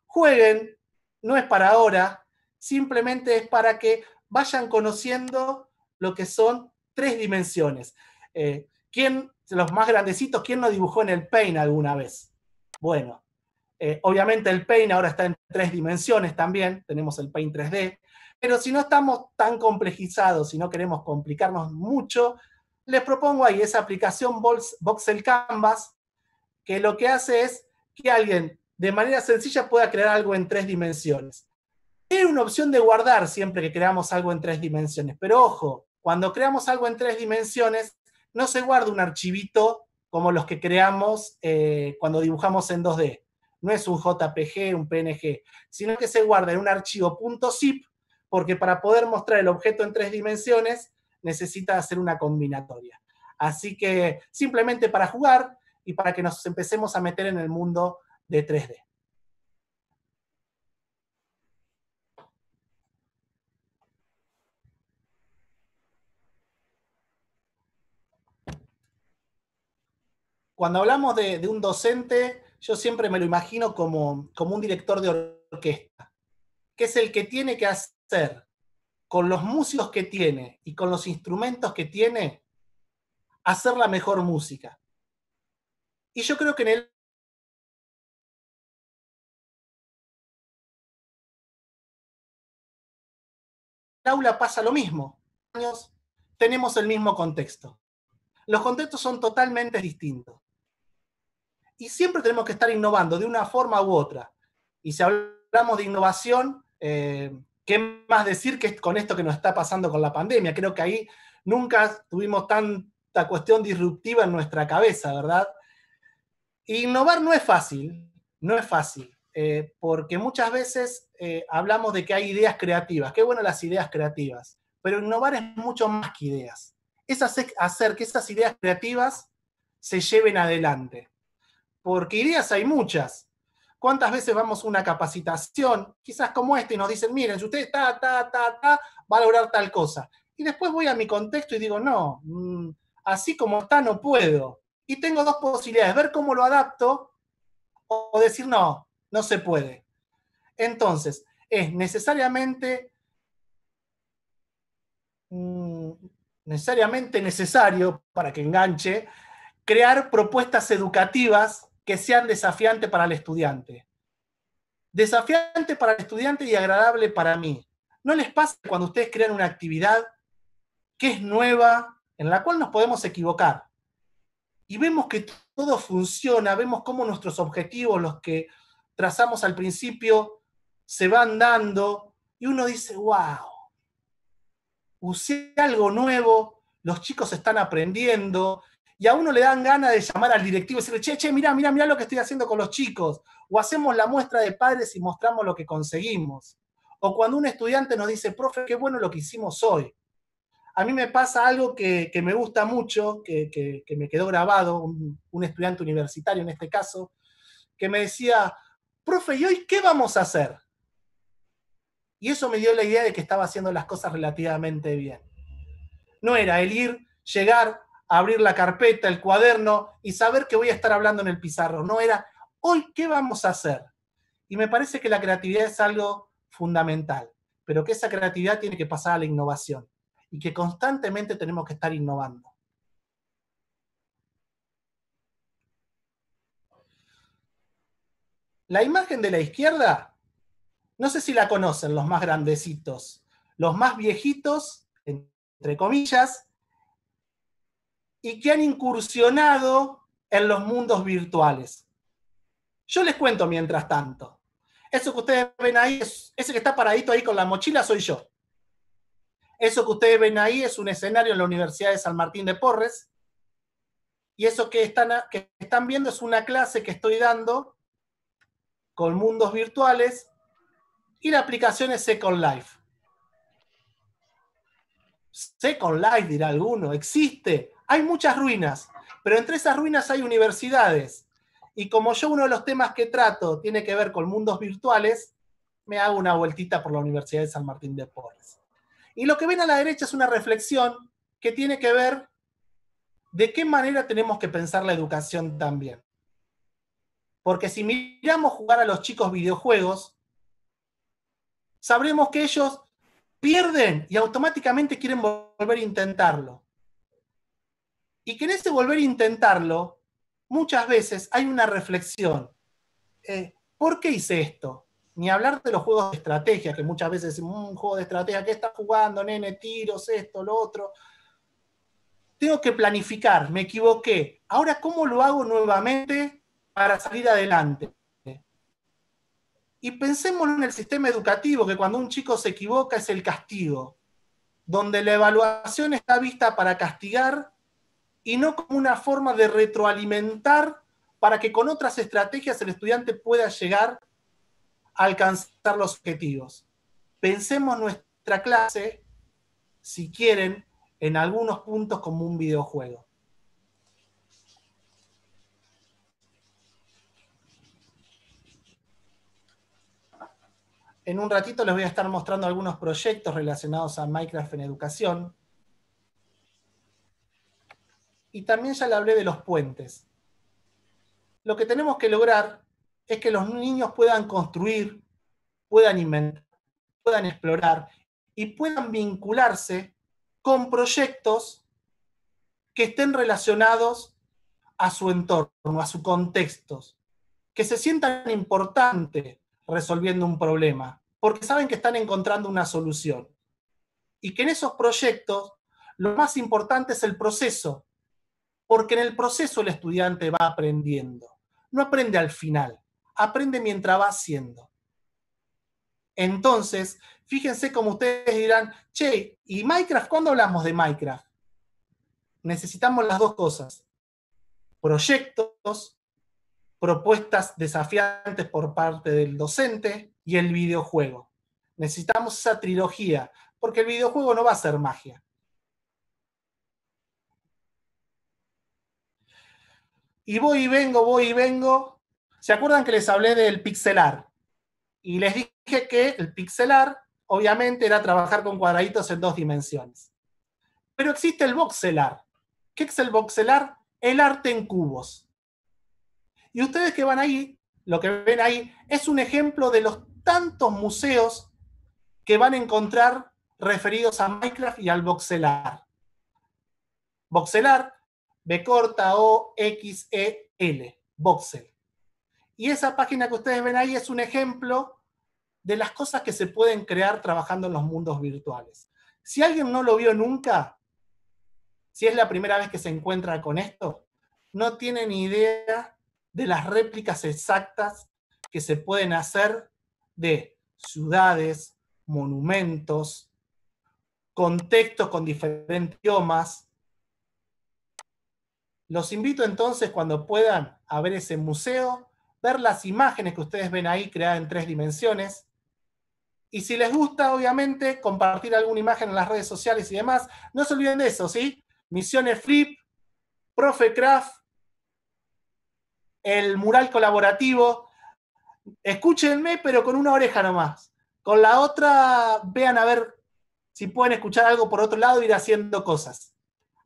Jueguen, no es para ahora, simplemente es para que vayan conociendo lo que son tres dimensiones. Eh, ¿Quién, los más grandecitos, quién no dibujó en el Paint alguna vez? Bueno, eh, obviamente el Paint ahora está en tres dimensiones también, tenemos el Paint 3D, pero si no estamos tan complejizados, si no queremos complicarnos mucho, les propongo ahí esa aplicación Voxel Canvas, que lo que hace es que alguien de manera sencilla pueda crear algo en tres dimensiones. Tiene una opción de guardar siempre que creamos algo en tres dimensiones, pero ojo, cuando creamos algo en tres dimensiones, no se guarda un archivito como los que creamos eh, cuando dibujamos en 2D. No es un JPG, un PNG, sino que se guarda en un archivo .zip, porque para poder mostrar el objeto en tres dimensiones necesita hacer una combinatoria. Así que simplemente para jugar y para que nos empecemos a meter en el mundo de 3D. cuando hablamos de, un docente, yo siempre me lo imagino como, como un director de orquesta, que es el que tiene que hacer con los músicos que tiene y con los instrumentos que tiene, hacer la mejor música. Y yo creo que en el aula pasa lo mismo. Tenemos el mismo contexto. Los contextos son totalmente distintos y siempre tenemos que estar innovando de una forma u otra. Y si hablamos de innovación, eh, ¿qué más decir que con esto que nos está pasando con la pandemia? Creo que ahí nunca tuvimos tanta cuestión disruptiva en nuestra cabeza, ¿verdad? Innovar no es fácil, no es fácil, eh, porque muchas veces eh, hablamos de que hay ideas creativas, qué bueno las ideas creativas, pero innovar es mucho más que ideas. Es hacer que esas ideas creativas se lleven adelante porque ideas hay muchas. ¿Cuántas veces vamos a una capacitación, quizás como esta, y nos dicen, miren, si usted ta, ta, ta, ta, va a lograr tal cosa? Y después voy a mi contexto y digo, no, mm, así como está no puedo. Y tengo dos posibilidades, ver cómo lo adapto o decir, no, no se puede. Entonces, es necesariamente, mm, necesariamente necesario, para que enganche, crear propuestas educativas que sean desafiante para el estudiante. Desafiante para el estudiante y agradable para mí. ¿No les pasa cuando ustedes crean una actividad que es nueva, en la cual nos podemos equivocar? Y vemos que todo funciona, vemos cómo nuestros objetivos, los que trazamos al principio, se van dando y uno dice, wow, usé algo nuevo, los chicos están aprendiendo, y a uno le dan ganas de llamar al directivo y decirle, che, che, mira mira lo que estoy haciendo con los chicos. O hacemos la muestra de padres y mostramos lo que conseguimos. O cuando un estudiante nos dice, profe, qué bueno lo que hicimos hoy. A mí me pasa algo que, me gusta mucho, que, me quedó grabado, un estudiante universitario en este caso, que me decía, profe, ¿y hoy qué vamos a hacer? Y eso me dio la idea de que estaba haciendo las cosas relativamente bien. No era el ir, llegar, abrir la carpeta, el cuaderno y saber que voy a estar hablando en el pizarro. No era, hoy, ¿qué vamos a hacer? Y me parece que la creatividad es algo fundamental, pero que esa creatividad tiene que pasar a la innovación y que constantemente tenemos que estar innovando. La imagen de la izquierda, no sé si la conocen los más grandecitos, los más viejitos, entre comillas, y que han incursionado en los mundos virtuales. Yo les cuento mientras tanto. Eso que ustedes ven ahí, ese que está paradito ahí con la mochila soy yo. Eso que ustedes ven ahí es un escenario en la Universidad de San Martín de Porres. Y eso que están, que están viendo es una clase que estoy dando con mundos virtuales y la aplicación es Second Life. Second Life, dirá alguno, existe hay muchas ruinas, pero entre esas ruinas hay universidades. Y como yo uno de los temas que trato tiene que ver con mundos virtuales, me hago una vueltita por la Universidad de San Martín de Porres. Y lo que ven a la derecha es una reflexión que tiene que ver de qué manera tenemos que pensar la educación también. Porque si miramos jugar a los chicos videojuegos, sabremos que ellos pierden y automáticamente quieren volver a intentarlo y que en ese volver a intentarlo, muchas veces hay una reflexión. Eh, ¿Por qué hice esto? Ni hablar de los juegos de estrategia, que muchas veces mm, un juego de estrategia, ¿qué estás jugando, nene? Tiros, esto, lo otro. Tengo que planificar, me equivoqué. Ahora, ¿cómo lo hago nuevamente para salir adelante? Y pensemos en el sistema educativo, que cuando un chico se equivoca es el castigo, donde la evaluación está vista para castigar y no como una forma de retroalimentar para que con otras estrategias el estudiante pueda llegar a alcanzar los objetivos. Pensemos nuestra clase, si quieren, en algunos puntos como un videojuego. En un ratito les voy a estar mostrando algunos proyectos relacionados a Minecraft en educación y también ya le hablé de los puentes. Lo que tenemos que lograr es que los niños puedan construir, puedan inventar, puedan explorar y puedan vincularse con proyectos que estén relacionados a su entorno, a su contexto, que se sientan importantes resolviendo un problema, porque saben que están encontrando una solución. Y que en esos proyectos lo más importante es el proceso, porque en el proceso el estudiante va aprendiendo. No aprende al final, aprende mientras va haciendo. Entonces, fíjense como ustedes dirán, che, ¿y Minecraft? ¿Cuándo hablamos de Minecraft? Necesitamos las dos cosas. Proyectos, propuestas desafiantes por parte del docente y el videojuego. Necesitamos esa trilogía, porque el videojuego no va a ser magia. Y voy y vengo, voy y vengo. ¿Se acuerdan que les hablé del pixelar? Y les dije que el pixelar, obviamente, era trabajar con cuadraditos en dos dimensiones. Pero existe el voxelar. ¿Qué es el voxelar? El arte en cubos. Y ustedes que van ahí, lo que ven ahí, es un ejemplo de los tantos museos que van a encontrar referidos a Minecraft y al voxelar. Voxelar B corta O X E L, Voxel. Y esa página que ustedes ven ahí es un ejemplo de las cosas que se pueden crear trabajando en los mundos virtuales. Si alguien no lo vio nunca, si es la primera vez que se encuentra con esto, no tiene ni idea de las réplicas exactas que se pueden hacer de ciudades, monumentos, contextos con diferentes idiomas, los invito entonces cuando puedan a ver ese museo, ver las imágenes que ustedes ven ahí creadas en tres dimensiones. Y si les gusta, obviamente, compartir alguna imagen en las redes sociales y demás. No se olviden de eso, ¿sí? Misiones Flip, Profe Craft, el mural colaborativo. Escúchenme, pero con una oreja nomás. Con la otra, vean a ver si pueden escuchar algo por otro lado e ir haciendo cosas.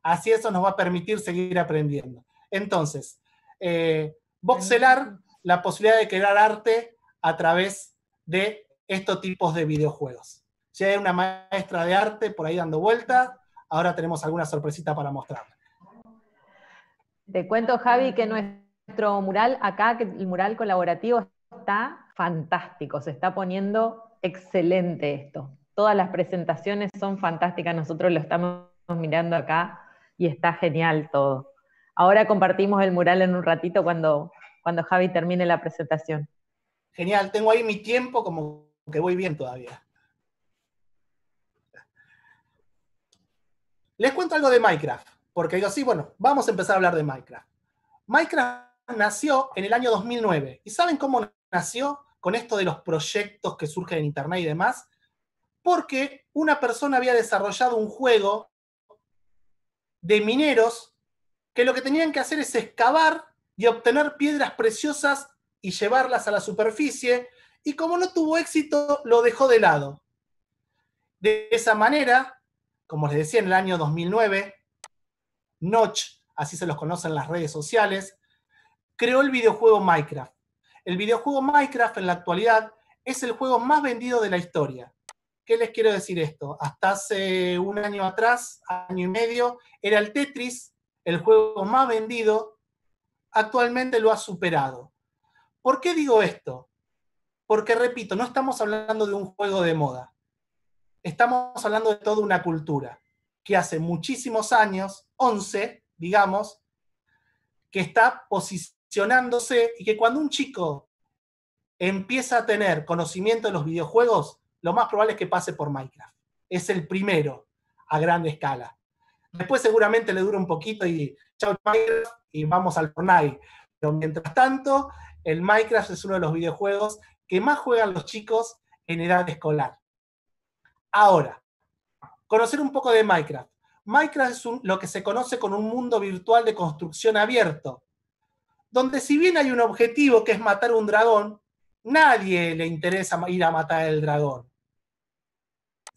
Así eso nos va a permitir seguir aprendiendo. Entonces, eh, voxelar la posibilidad de crear arte a través de estos tipos de videojuegos. Ya hay una maestra de arte por ahí dando vuelta, ahora tenemos alguna sorpresita para mostrar. Te cuento, Javi, que nuestro mural acá, el mural colaborativo, está fantástico, se está poniendo excelente esto. Todas las presentaciones son fantásticas, nosotros lo estamos mirando acá y está genial todo. Ahora compartimos el mural en un ratito cuando, cuando Javi termine la presentación. Genial, tengo ahí mi tiempo como que voy bien todavía. Les cuento algo de Minecraft, porque yo sí, bueno, vamos a empezar a hablar de Minecraft. Minecraft nació en el año 2009. ¿Y saben cómo nació? Con esto de los proyectos que surgen en Internet y demás. Porque una persona había desarrollado un juego de mineros que lo que tenían que hacer es excavar y obtener piedras preciosas y llevarlas a la superficie, y como no tuvo éxito, lo dejó de lado. De esa manera, como les decía en el año 2009, Notch, así se los conoce en las redes sociales, creó el videojuego Minecraft. El videojuego Minecraft en la actualidad es el juego más vendido de la historia. ¿Qué les quiero decir esto? Hasta hace un año atrás, año y medio, era el Tetris el juego más vendido, actualmente lo ha superado. ¿Por qué digo esto? Porque, repito, no estamos hablando de un juego de moda. Estamos hablando de toda una cultura que hace muchísimos años, 11, digamos, que está posicionándose y que cuando un chico empieza a tener conocimiento de los videojuegos, lo más probable es que pase por Minecraft. Es el primero a gran escala. Después seguramente le dura un poquito y chao Minecraft y vamos al Fortnite. Pero mientras tanto, el Minecraft es uno de los videojuegos que más juegan los chicos en edad escolar. Ahora, conocer un poco de Minecraft. Minecraft es lo que se conoce con un mundo virtual de construcción abierto, donde si bien hay un objetivo que es matar un dragón, nadie le interesa ir a matar el dragón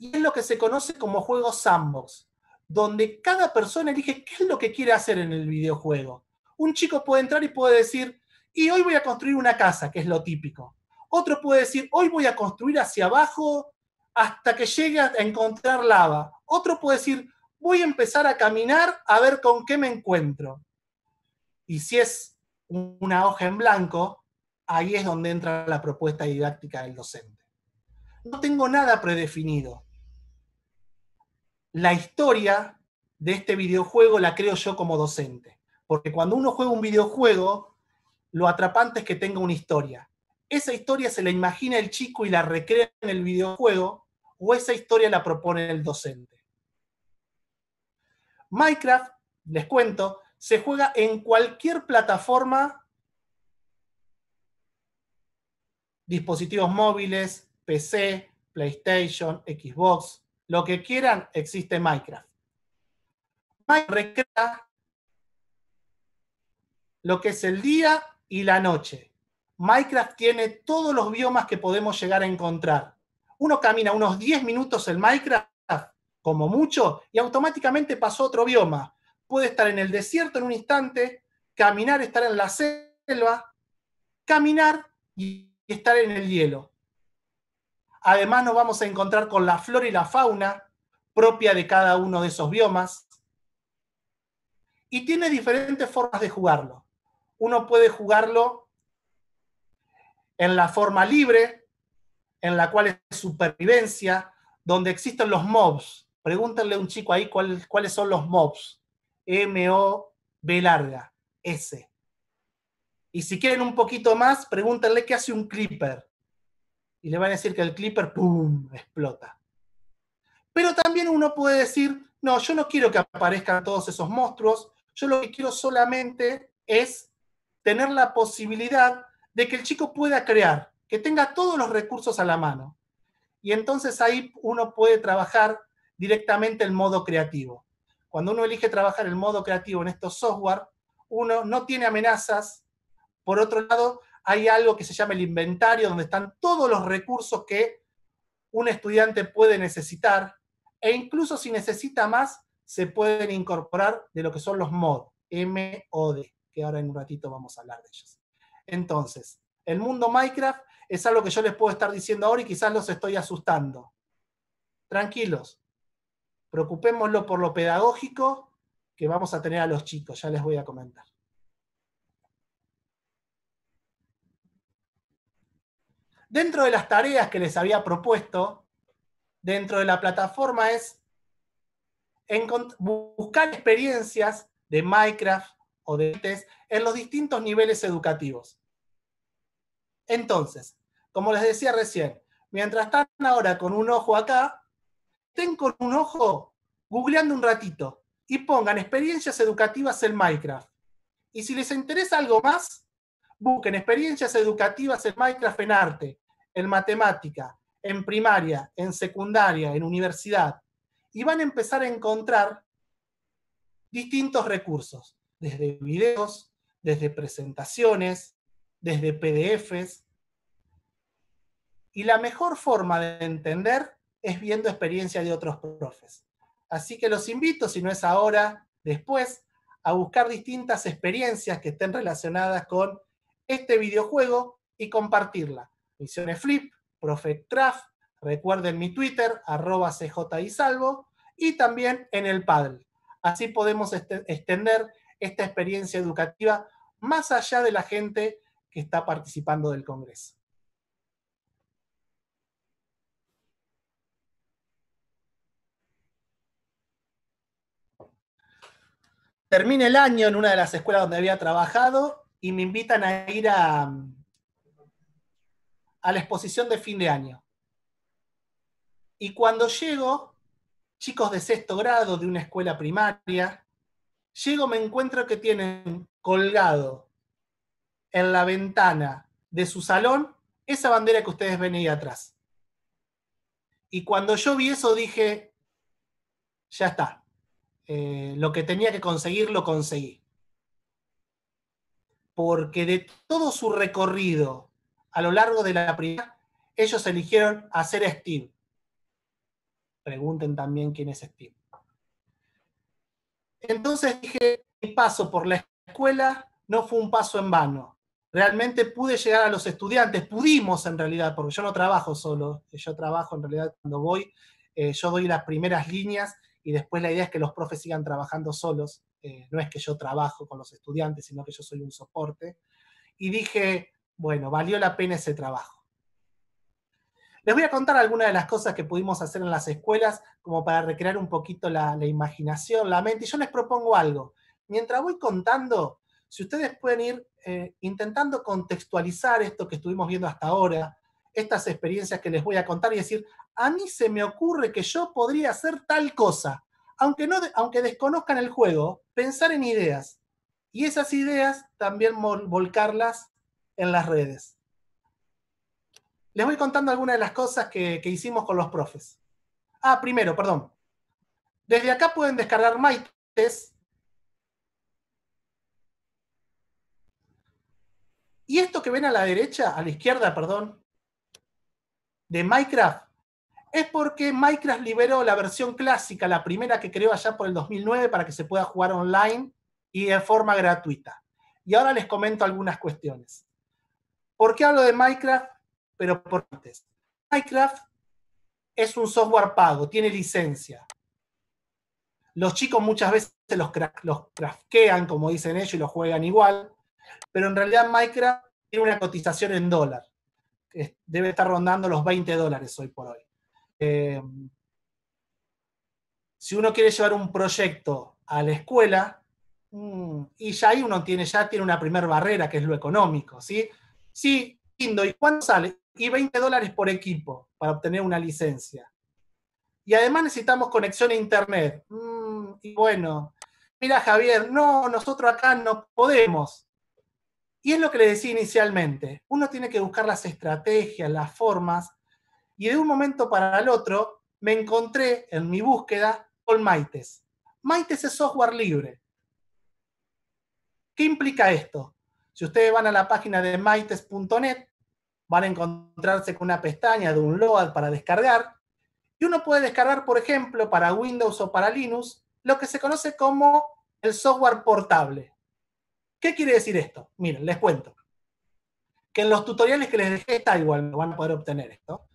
y es lo que se conoce como juego sandbox, donde cada persona elige qué es lo que quiere hacer en el videojuego. Un chico puede entrar y puede decir, y hoy voy a construir una casa, que es lo típico. Otro puede decir, hoy voy a construir hacia abajo hasta que llegue a encontrar lava. Otro puede decir, voy a empezar a caminar a ver con qué me encuentro. Y si es una hoja en blanco, ahí es donde entra la propuesta didáctica del docente. No tengo nada predefinido la historia de este videojuego la creo yo como docente. Porque cuando uno juega un videojuego, lo atrapante es que tenga una historia. Esa historia se la imagina el chico y la recrea en el videojuego, o esa historia la propone el docente. Minecraft, les cuento, se juega en cualquier plataforma, dispositivos móviles, PC, PlayStation, Xbox, lo que quieran, existe Minecraft. Minecraft recrea lo que es el día y la noche. Minecraft tiene todos los biomas que podemos llegar a encontrar. Uno camina unos 10 minutos en Minecraft, como mucho, y automáticamente pasó otro bioma. Puede estar en el desierto en un instante, caminar, estar en la selva, caminar y estar en el hielo. Además nos vamos a encontrar con la flora y la fauna propia de cada uno de esos biomas. Y tiene diferentes formas de jugarlo. Uno puede jugarlo en la forma libre, en la cual es supervivencia, donde existen los mobs. Pregúntenle a un chico ahí cuáles son los mobs. M-O-B larga, S. Y si quieren un poquito más, pregúntenle qué hace un clipper y le van a decir que el clipper, ¡pum!, explota. Pero también uno puede decir, no, yo no quiero que aparezcan todos esos monstruos, yo lo que quiero solamente es tener la posibilidad de que el chico pueda crear, que tenga todos los recursos a la mano. Y entonces ahí uno puede trabajar directamente el modo creativo. Cuando uno elige trabajar el modo creativo en estos software, uno no tiene amenazas. Por otro lado, hay algo que se llama el inventario, donde están todos los recursos que un estudiante puede necesitar, e incluso si necesita más, se pueden incorporar de lo que son los MOD, M-O-D, que ahora en un ratito vamos a hablar de ellos. Entonces, el mundo Minecraft es algo que yo les puedo estar diciendo ahora y quizás los estoy asustando. Tranquilos, preocupémoslo por lo pedagógico que vamos a tener a los chicos, ya les voy a comentar. Dentro de las tareas que les había propuesto, dentro de la plataforma es buscar experiencias de Minecraft o de test en los distintos niveles educativos. Entonces, como les decía recién, mientras están ahora con un ojo acá, estén con un ojo googleando un ratito y pongan experiencias educativas en Minecraft. Y si les interesa algo más, Busquen experiencias educativas en Minecraft en arte, en matemática, en primaria, en secundaria, en universidad. Y van a empezar a encontrar distintos recursos, desde videos, desde presentaciones, desde PDFs. Y la mejor forma de entender es viendo experiencia de otros profes. Así que los invito, si no es ahora, después, a buscar distintas experiencias que estén relacionadas con este videojuego y compartirla. Misiones Flip, Prophet Craft, recuerden mi Twitter, arroba CJ y Salvo, y también en el Padre. Así podemos este, extender esta experiencia educativa más allá de la gente que está participando del Congreso. Terminé el año en una de las escuelas donde había trabajado y me invitan a ir a, mm, a la exposición de fin de año. Y cuando llego, chicos de sexto grado de una escuela primaria, llego, me encuentro que tienen colgado en la ventana de su salón esa bandera que ustedes ven ahí atrás. Y cuando yo vi eso dije, ya está, eh, lo que tenía que conseguir lo conseguí porque de todo su recorrido a lo largo de la primaria, ellos eligieron hacer Steve. Pregunten también quién es Steve. Entonces dije, mi paso por la escuela no fue un paso en vano. Realmente pude llegar a los estudiantes, pudimos en realidad, porque yo no trabajo solo, yo trabajo en realidad cuando voy, eh, yo doy las primeras líneas y después la idea es que los profes sigan trabajando solos. Eh, no es que yo trabajo con los estudiantes, sino que yo soy un soporte. Y dije, bueno, valió la pena ese trabajo. Les voy a contar algunas de las cosas que pudimos hacer en las escuelas, como para recrear un poquito la, imaginación, la mente. Y yo les propongo algo. Mientras voy contando, si ustedes pueden ir eh, intentando contextualizar esto que estuvimos viendo hasta ahora, estas experiencias que les voy a contar y decir, a mí se me ocurre que yo podría hacer tal cosa aunque, no aunque desconozcan el juego, pensar en ideas y esas ideas también volcarlas en las redes. Les voy contando algunas de las cosas que, hicimos con los profes. Ah, primero, perdón. Desde acá pueden descargar MyTest Y esto que ven a la derecha, a la izquierda, perdón, de Minecraft, es porque Minecraft liberó la versión clásica, la primera que creó allá por el 2009 para que se pueda jugar online y de forma gratuita. Y ahora les comento algunas cuestiones. ¿Por qué hablo de Minecraft? Pero por antes. Minecraft es un software pago, tiene licencia. Los chicos muchas veces los, los craftean, como dicen ellos, y los juegan igual, pero en realidad Minecraft tiene una cotización en dólar. Debe estar rondando los 20 dólares hoy por hoy. Eh, si uno quiere llevar un proyecto a la escuela, mm, y ya ahí uno tiene, ya tiene una primera barrera, que es lo económico, ¿sí? Sí, lindo, ¿y cuánto sale? Y 20 dólares por equipo para obtener una licencia. Y además necesitamos conexión a Internet. Mm, y bueno, mira Javier, no, nosotros acá no podemos. Y es lo que le decía inicialmente, uno tiene que buscar las estrategias, las formas y de un momento para el otro me encontré en mi búsqueda con Maites. Maites es software libre. ¿Qué implica esto? Si ustedes van a la página de maites.net, van a encontrarse con una pestaña de un load para descargar. Y uno puede descargar, por ejemplo, para Windows o para Linux, lo que se conoce como el software portable. ¿Qué quiere decir esto? Miren, les cuento. Que en los tutoriales que les dejé está igual, van a poder obtener esto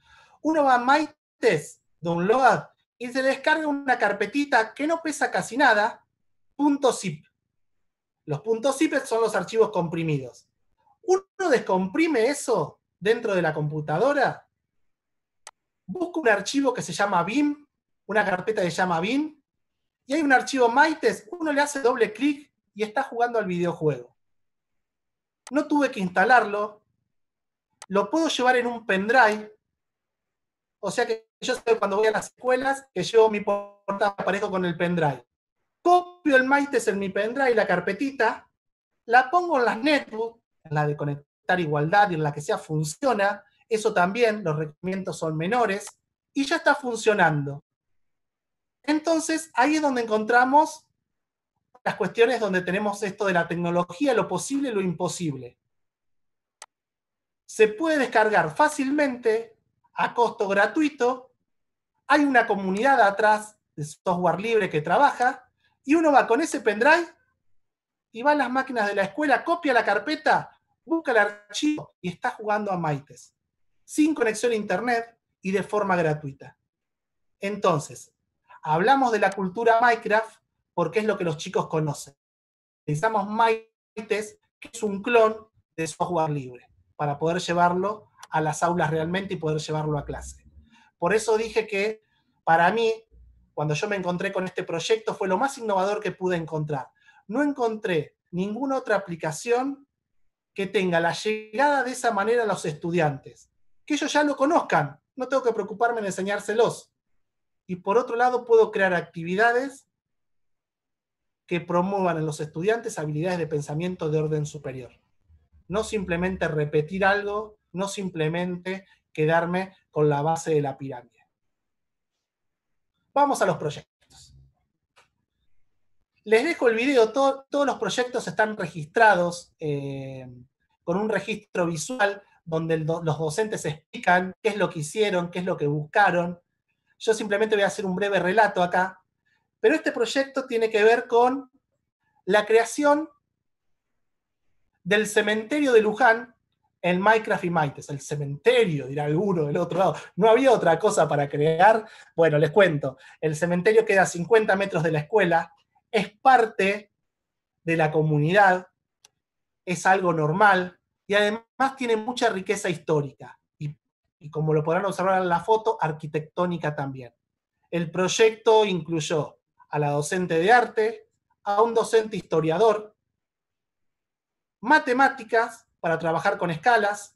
uno va a MyTest, download, y se descarga una carpetita que no pesa casi nada, .zip. Los .zip son los archivos comprimidos. Uno descomprime eso dentro de la computadora, busca un archivo que se llama BIM, una carpeta que se llama BIM, y hay un archivo MyTest, uno le hace doble clic y está jugando al videojuego. No tuve que instalarlo, lo puedo llevar en un pendrive o sea que yo sé cuando voy a las escuelas que llevo mi porta, aparezco con el pendrive. Copio el mytes en mi pendrive, la carpetita, la pongo en las netbooks, en la de conectar igualdad y en la que sea funciona. Eso también, los requerimientos son menores y ya está funcionando. Entonces, ahí es donde encontramos las cuestiones donde tenemos esto de la tecnología, lo posible y lo imposible. Se puede descargar fácilmente a costo gratuito, hay una comunidad atrás de software libre que trabaja, y uno va con ese pendrive y va a las máquinas de la escuela, copia la carpeta, busca el archivo y está jugando a Maites, sin conexión a Internet y de forma gratuita. Entonces, hablamos de la cultura Minecraft porque es lo que los chicos conocen. Pensamos Maites, que es un clon de software libre, para poder llevarlo a las aulas realmente y poder llevarlo a clase. Por eso dije que para mí, cuando yo me encontré con este proyecto, fue lo más innovador que pude encontrar. No encontré ninguna otra aplicación que tenga la llegada de esa manera a los estudiantes. Que ellos ya lo conozcan, no tengo que preocuparme en enseñárselos. Y por otro lado, puedo crear actividades que promuevan en los estudiantes habilidades de pensamiento de orden superior. No simplemente repetir algo no simplemente quedarme con la base de la pirámide. Vamos a los proyectos. Les dejo el video, todos los proyectos están registrados eh, con un registro visual donde los docentes explican qué es lo que hicieron, qué es lo que buscaron. Yo simplemente voy a hacer un breve relato acá, pero este proyecto tiene que ver con la creación del cementerio de Luján el Minecraft y Maites, el cementerio, dirá alguno del otro lado. No había otra cosa para crear. Bueno, les cuento, el cementerio queda a 50 metros de la escuela, es parte de la comunidad, es algo normal y además tiene mucha riqueza histórica y, y como lo podrán observar en la foto, arquitectónica también. El proyecto incluyó a la docente de arte, a un docente historiador, matemáticas, para trabajar con escalas.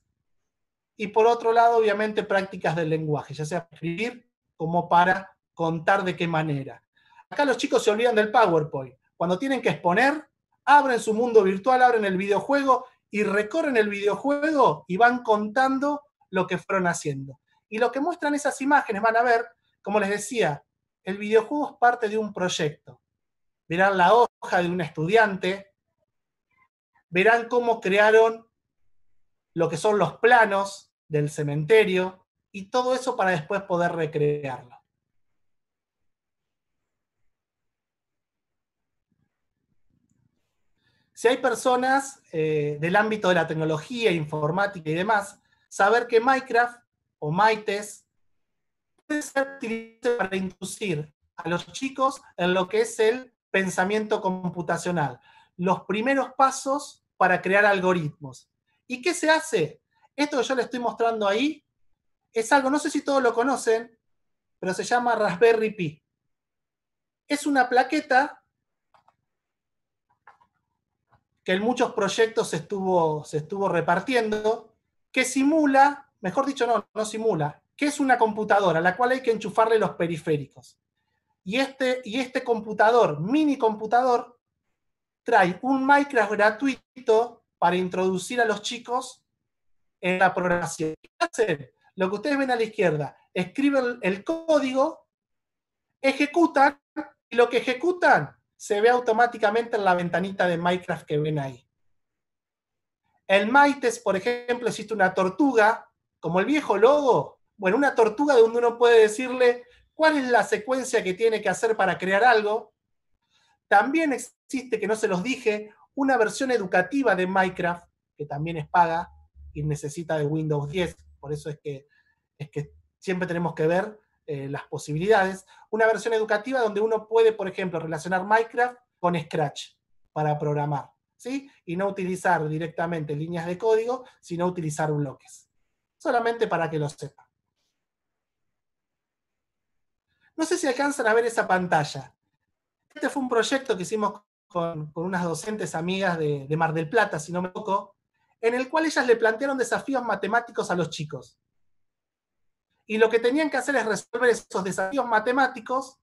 Y por otro lado, obviamente, prácticas del lenguaje, ya sea escribir como para contar de qué manera. Acá los chicos se olvidan del PowerPoint. Cuando tienen que exponer, abren su mundo virtual, abren el videojuego y recorren el videojuego y van contando lo que fueron haciendo. Y lo que muestran esas imágenes, van a ver, como les decía, el videojuego es parte de un proyecto. Verán la hoja de un estudiante, verán cómo crearon lo que son los planos del cementerio y todo eso para después poder recrearlo. Si hay personas eh, del ámbito de la tecnología, informática y demás, saber que Minecraft o MyTest puede ser para inducir a los chicos en lo que es el pensamiento computacional, los primeros pasos para crear algoritmos. ¿Y qué se hace? Esto que yo le estoy mostrando ahí es algo, no sé si todos lo conocen, pero se llama Raspberry Pi. Es una plaqueta que en muchos proyectos se estuvo, se estuvo repartiendo, que simula, mejor dicho, no, no simula, que es una computadora a la cual hay que enchufarle los periféricos. Y este, y este computador, mini computador, trae un Minecraft gratuito para introducir a los chicos en la programación. ¿Qué hacen? Lo que ustedes ven a la izquierda, escriben el código, ejecutan y lo que ejecutan se ve automáticamente en la ventanita de Minecraft que ven ahí. El maites por ejemplo, existe una tortuga, como el viejo logo. Bueno, una tortuga donde uno puede decirle cuál es la secuencia que tiene que hacer para crear algo. También existe, que no se los dije, una versión educativa de Minecraft, que también es paga y necesita de Windows 10, por eso es que, es que siempre tenemos que ver eh, las posibilidades, una versión educativa donde uno puede, por ejemplo, relacionar Minecraft con Scratch para programar, ¿sí? Y no utilizar directamente líneas de código, sino utilizar bloques. Solamente para que lo sepan. No sé si alcanzan a ver esa pantalla. Este fue un proyecto que hicimos con, unas docentes amigas de, Mar del Plata, si no me equivoco, en el cual ellas le plantearon desafíos matemáticos a los chicos. Y lo que tenían que hacer es resolver esos desafíos matemáticos,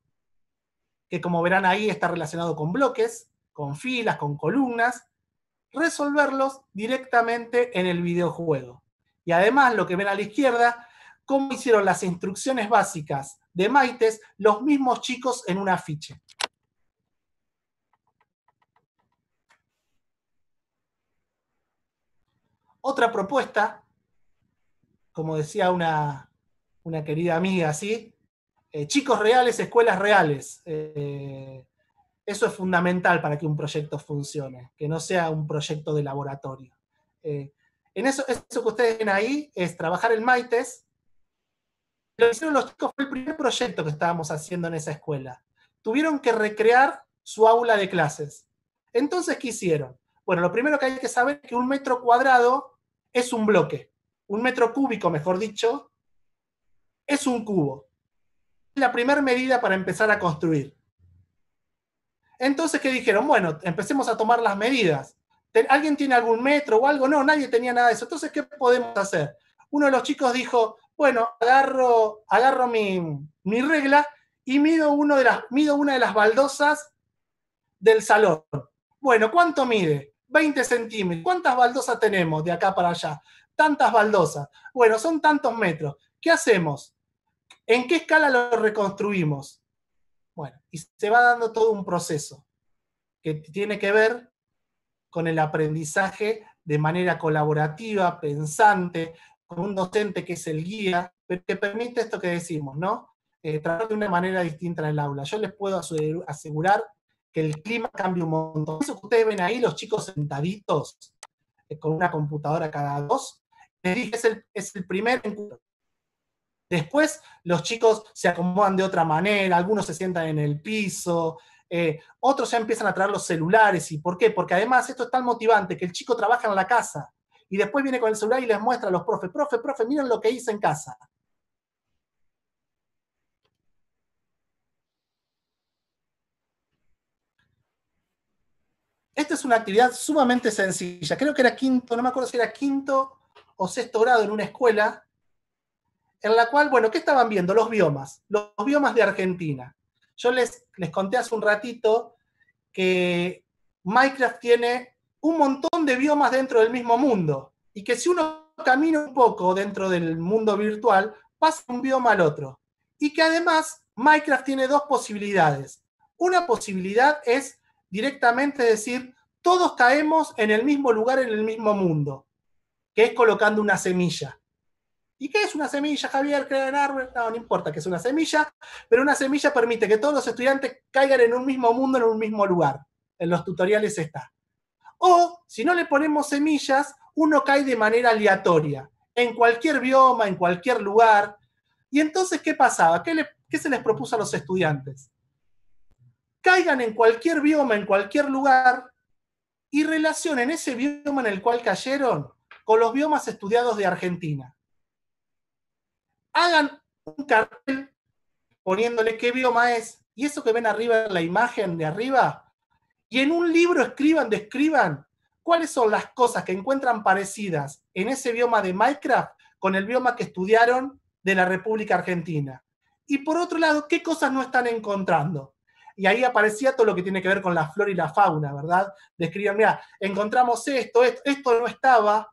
que como verán ahí está relacionado con bloques, con filas, con columnas, resolverlos directamente en el videojuego. Y además, lo que ven a la izquierda, cómo hicieron las instrucciones básicas de Maites los mismos chicos en un afiche. Otra propuesta, como decía una, querida amiga, así eh, chicos reales, escuelas reales. Eh, eso es fundamental para que un proyecto funcione, que no sea un proyecto de laboratorio. Eh, en eso, eso que ustedes ven ahí es trabajar el MAITES. Lo hicieron los chicos fue el primer proyecto que estábamos haciendo en esa escuela. Tuvieron que recrear su aula de clases. Entonces, ¿qué hicieron? Bueno, lo primero que hay que saber es que un metro cuadrado es un bloque. Un metro cúbico, mejor dicho, es un cubo. La primera medida para empezar a construir. Entonces, ¿qué dijeron? Bueno, empecemos a tomar las medidas. ¿Alguien tiene algún metro o algo? No, nadie tenía nada de eso. Entonces, ¿qué podemos hacer? Uno de los chicos dijo, bueno, agarro, agarro mi, regla y mido, uno de las, mido una de las baldosas del salón. Bueno, ¿cuánto mide? 20 centímetros. ¿Cuántas baldosas tenemos de acá para allá? Tantas baldosas. Bueno, son tantos metros. ¿Qué hacemos? ¿En qué escala lo reconstruimos? Bueno, y se va dando todo un proceso que tiene que ver con el aprendizaje de manera colaborativa, pensante, con un docente que es el guía, pero que permite esto que decimos, ¿no? Eh, tratar de una manera distinta en el aula. Yo les puedo asegurar que el clima cambia un montón. Eso que ustedes ven ahí, los chicos sentaditos eh, con una computadora cada dos, es el, es primer encuentro. Después los chicos se acomodan de otra manera, algunos se sientan en el piso, eh, otros ya empiezan a traer los celulares. ¿Y por qué? Porque además esto es tan motivante que el chico trabaja en la casa y después viene con el celular y les muestra a los profes, profe, profe, miren lo que hice en casa. Esta es una actividad sumamente sencilla. Creo que era quinto, no me acuerdo si era quinto o sexto grado en una escuela, en la cual, bueno, ¿qué estaban viendo? Los biomas, los biomas de Argentina. Yo les, les conté hace un ratito que Minecraft tiene un montón de biomas dentro del mismo mundo y que si uno camina un poco dentro del mundo virtual, pasa un bioma al otro. Y que además Minecraft tiene dos posibilidades. Una posibilidad es directamente decir, todos caemos en el mismo lugar, en el mismo mundo, que es colocando una semilla. ¿Y qué es una semilla, Javier? Crea un No, no importa que es una semilla, pero una semilla permite que todos los estudiantes caigan en un mismo mundo, en un mismo lugar. En los tutoriales está. O, si no le ponemos semillas, uno cae de manera aleatoria, en cualquier bioma, en cualquier lugar. Y entonces, ¿qué pasaba? ¿Qué, qué se les propuso a los estudiantes? caigan en cualquier bioma, en cualquier lugar, y relacionen ese bioma en el cual cayeron con los biomas estudiados de Argentina. Hagan un cartel poniéndole qué bioma es, y eso que ven arriba en la imagen de arriba, y en un libro escriban, describan cuáles son las cosas que encuentran parecidas en ese bioma de Minecraft con el bioma que estudiaron de la República Argentina. Y por otro lado, qué cosas no están encontrando y ahí aparecía todo lo que tiene que ver con la flora y la fauna, ¿verdad? Describían, mira, encontramos esto, esto, no estaba.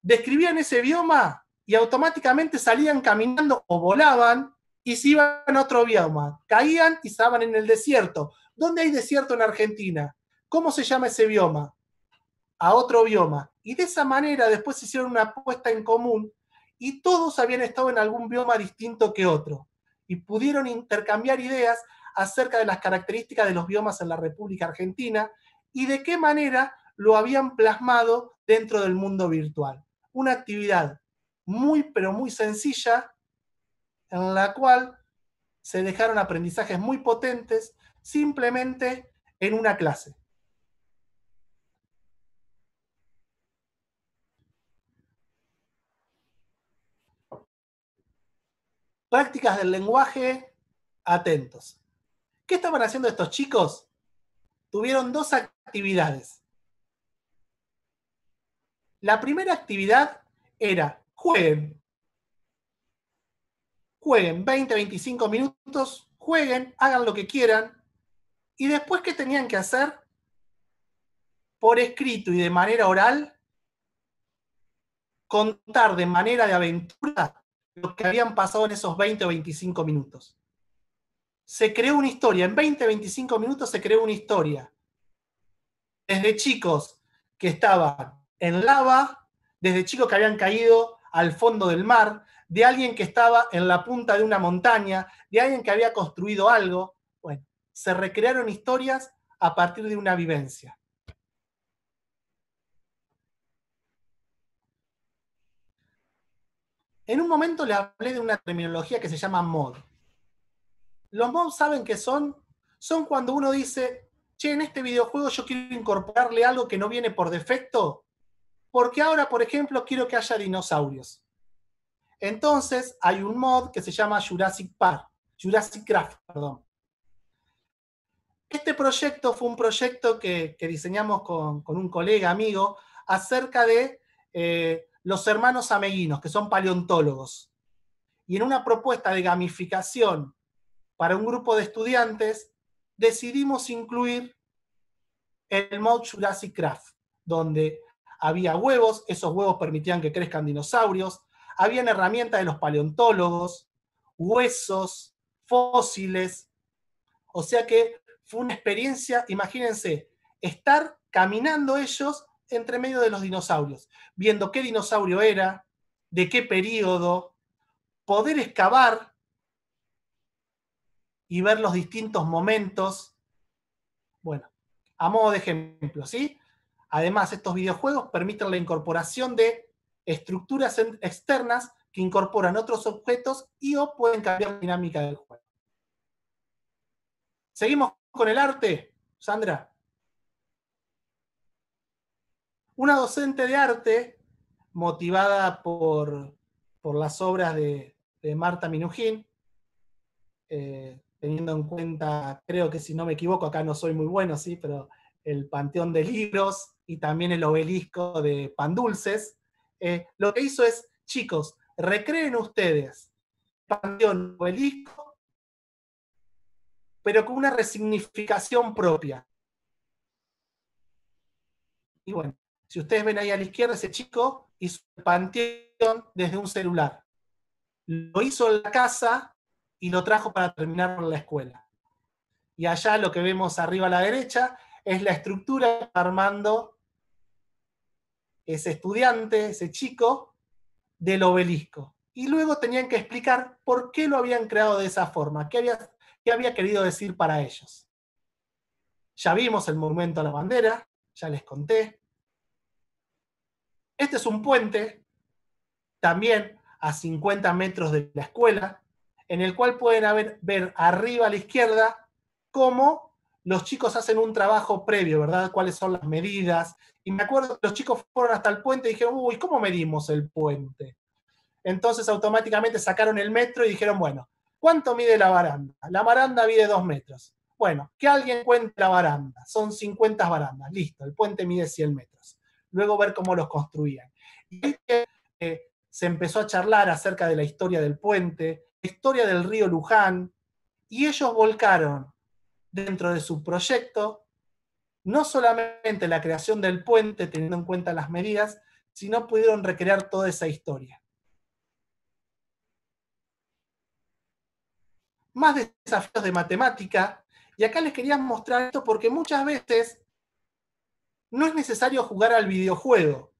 Describían ese bioma y automáticamente salían caminando o volaban y se iban a otro bioma. Caían y estaban en el desierto. ¿Dónde hay desierto en Argentina? ¿Cómo se llama ese bioma? A otro bioma. Y de esa manera después se hicieron una apuesta en común y todos habían estado en algún bioma distinto que otro. Y pudieron intercambiar ideas acerca de las características de los biomas en la República Argentina y de qué manera lo habían plasmado dentro del mundo virtual. Una actividad muy, pero muy sencilla, en la cual se dejaron aprendizajes muy potentes simplemente en una clase. Prácticas del lenguaje, atentos. ¿Qué estaban haciendo estos chicos? Tuvieron dos actividades. La primera actividad era jueguen. Jueguen 20, 25 minutos, jueguen, hagan lo que quieran. Y después, ¿qué tenían que hacer? Por escrito y de manera oral, contar de manera de aventura lo que habían pasado en esos 20 o 25 minutos se creó una historia. En 20, 25 minutos se creó una historia. Desde chicos que estaban en lava, desde chicos que habían caído al fondo del mar, de alguien que estaba en la punta de una montaña, de alguien que había construido algo. Bueno, se recrearon historias a partir de una vivencia. En un momento le hablé de una terminología que se llama mod. Los mods saben que son, son cuando uno dice, che, en este videojuego yo quiero incorporarle algo que no viene por defecto, porque ahora, por ejemplo, quiero que haya dinosaurios. Entonces hay un mod que se llama Jurassic Park, Jurassic Craft, perdón. Este proyecto fue un proyecto que, diseñamos con, un colega, amigo, acerca de eh, los hermanos ameguinos, que son paleontólogos. Y en una propuesta de gamificación para un grupo de estudiantes, decidimos incluir el Mount Jurassic Craft, donde había huevos, esos huevos permitían que crezcan dinosaurios, habían herramientas de los paleontólogos, huesos, fósiles. O sea que fue una experiencia, imagínense, estar caminando ellos entre medio de los dinosaurios, viendo qué dinosaurio era, de qué periodo, poder excavar y ver los distintos momentos. Bueno, a modo de ejemplo, ¿sí? Además, estos videojuegos permiten la incorporación de estructuras externas que incorporan otros objetos y o pueden cambiar la dinámica del juego. Seguimos con el arte, Sandra. Una docente de arte, motivada por, las obras de, de Marta Minujín, eh, teniendo en cuenta, creo que si no me equivoco, acá no soy muy bueno, sí, pero el Panteón de Libros y también el obelisco de pan dulces, eh, lo que hizo es, chicos, recreen ustedes Panteón Obelisco, pero con una resignificación propia. Y bueno, si ustedes ven ahí a la izquierda, ese chico hizo el Panteón desde un celular. Lo hizo en la casa y lo trajo para terminar la escuela. Y allá lo que vemos arriba a la derecha es la estructura armando ese estudiante, ese chico, del obelisco. Y luego tenían que explicar por qué lo habían creado de esa forma, qué había, qué había querido decir para ellos. Ya vimos el monumento a la bandera, ya les conté. Este es un puente, también a 50 metros de la escuela, en el cual pueden haber, ver arriba a la izquierda cómo los chicos hacen un trabajo previo, ¿verdad? ¿Cuáles son las medidas? Y me acuerdo que los chicos fueron hasta el puente y dijeron, uy, ¿cómo medimos el puente? Entonces automáticamente sacaron el metro y dijeron, bueno, ¿cuánto mide la baranda? La baranda mide dos metros. Bueno, que alguien cuente la baranda. Son 50 barandas. Listo, el puente mide 100 metros. Luego ver cómo los construían. Y eh, se empezó a charlar acerca de la historia del puente, historia del río Luján, y ellos volcaron dentro de su proyecto no solamente la creación del puente, teniendo en cuenta las medidas, sino pudieron recrear toda esa historia. Más desafíos de matemática, y acá les quería mostrar esto porque muchas veces no es necesario jugar al videojuego.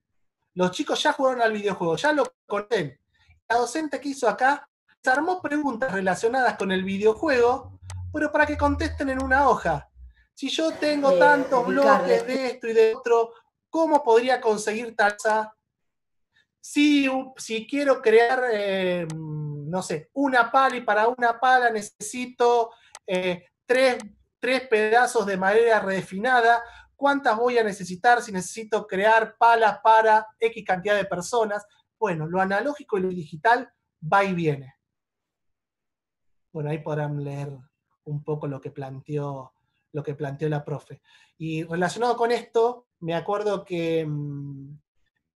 Los chicos ya jugaron al videojuego, ya lo conocen. La docente que hizo acá se armó preguntas relacionadas con el videojuego, pero para que contesten en una hoja. Si yo tengo eh, tantos bloques de esto y de otro, ¿cómo podría conseguir tasa? Si, quiero crear, eh, no sé, una pala y para una pala necesito eh, tres, tres pedazos de madera refinada, ¿cuántas voy a necesitar si necesito crear palas para X cantidad de personas? Bueno, lo analógico y lo digital va y viene. Bueno, ahí podrán leer un poco lo que planteó, lo que planteó la profe. Y relacionado con esto, me acuerdo que mm,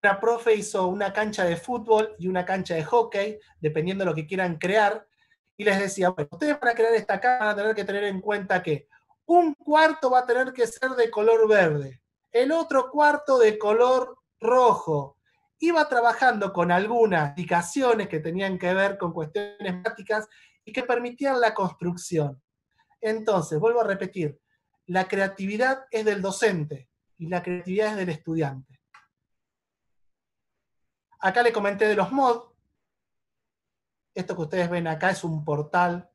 la profe hizo una cancha de fútbol y una cancha de hockey, dependiendo de lo que quieran crear, y les decía, bueno, ustedes para crear esta cancha van a tener que tener en cuenta que un cuarto va a tener que ser de color verde, el otro cuarto de color rojo. Iba trabajando con algunas indicaciones que tenían que ver con cuestiones prácticas y que permitían la construcción. Entonces, vuelvo a repetir, la creatividad es del docente y la creatividad es del estudiante. Acá le comenté de los mods. Esto que ustedes ven acá es un portal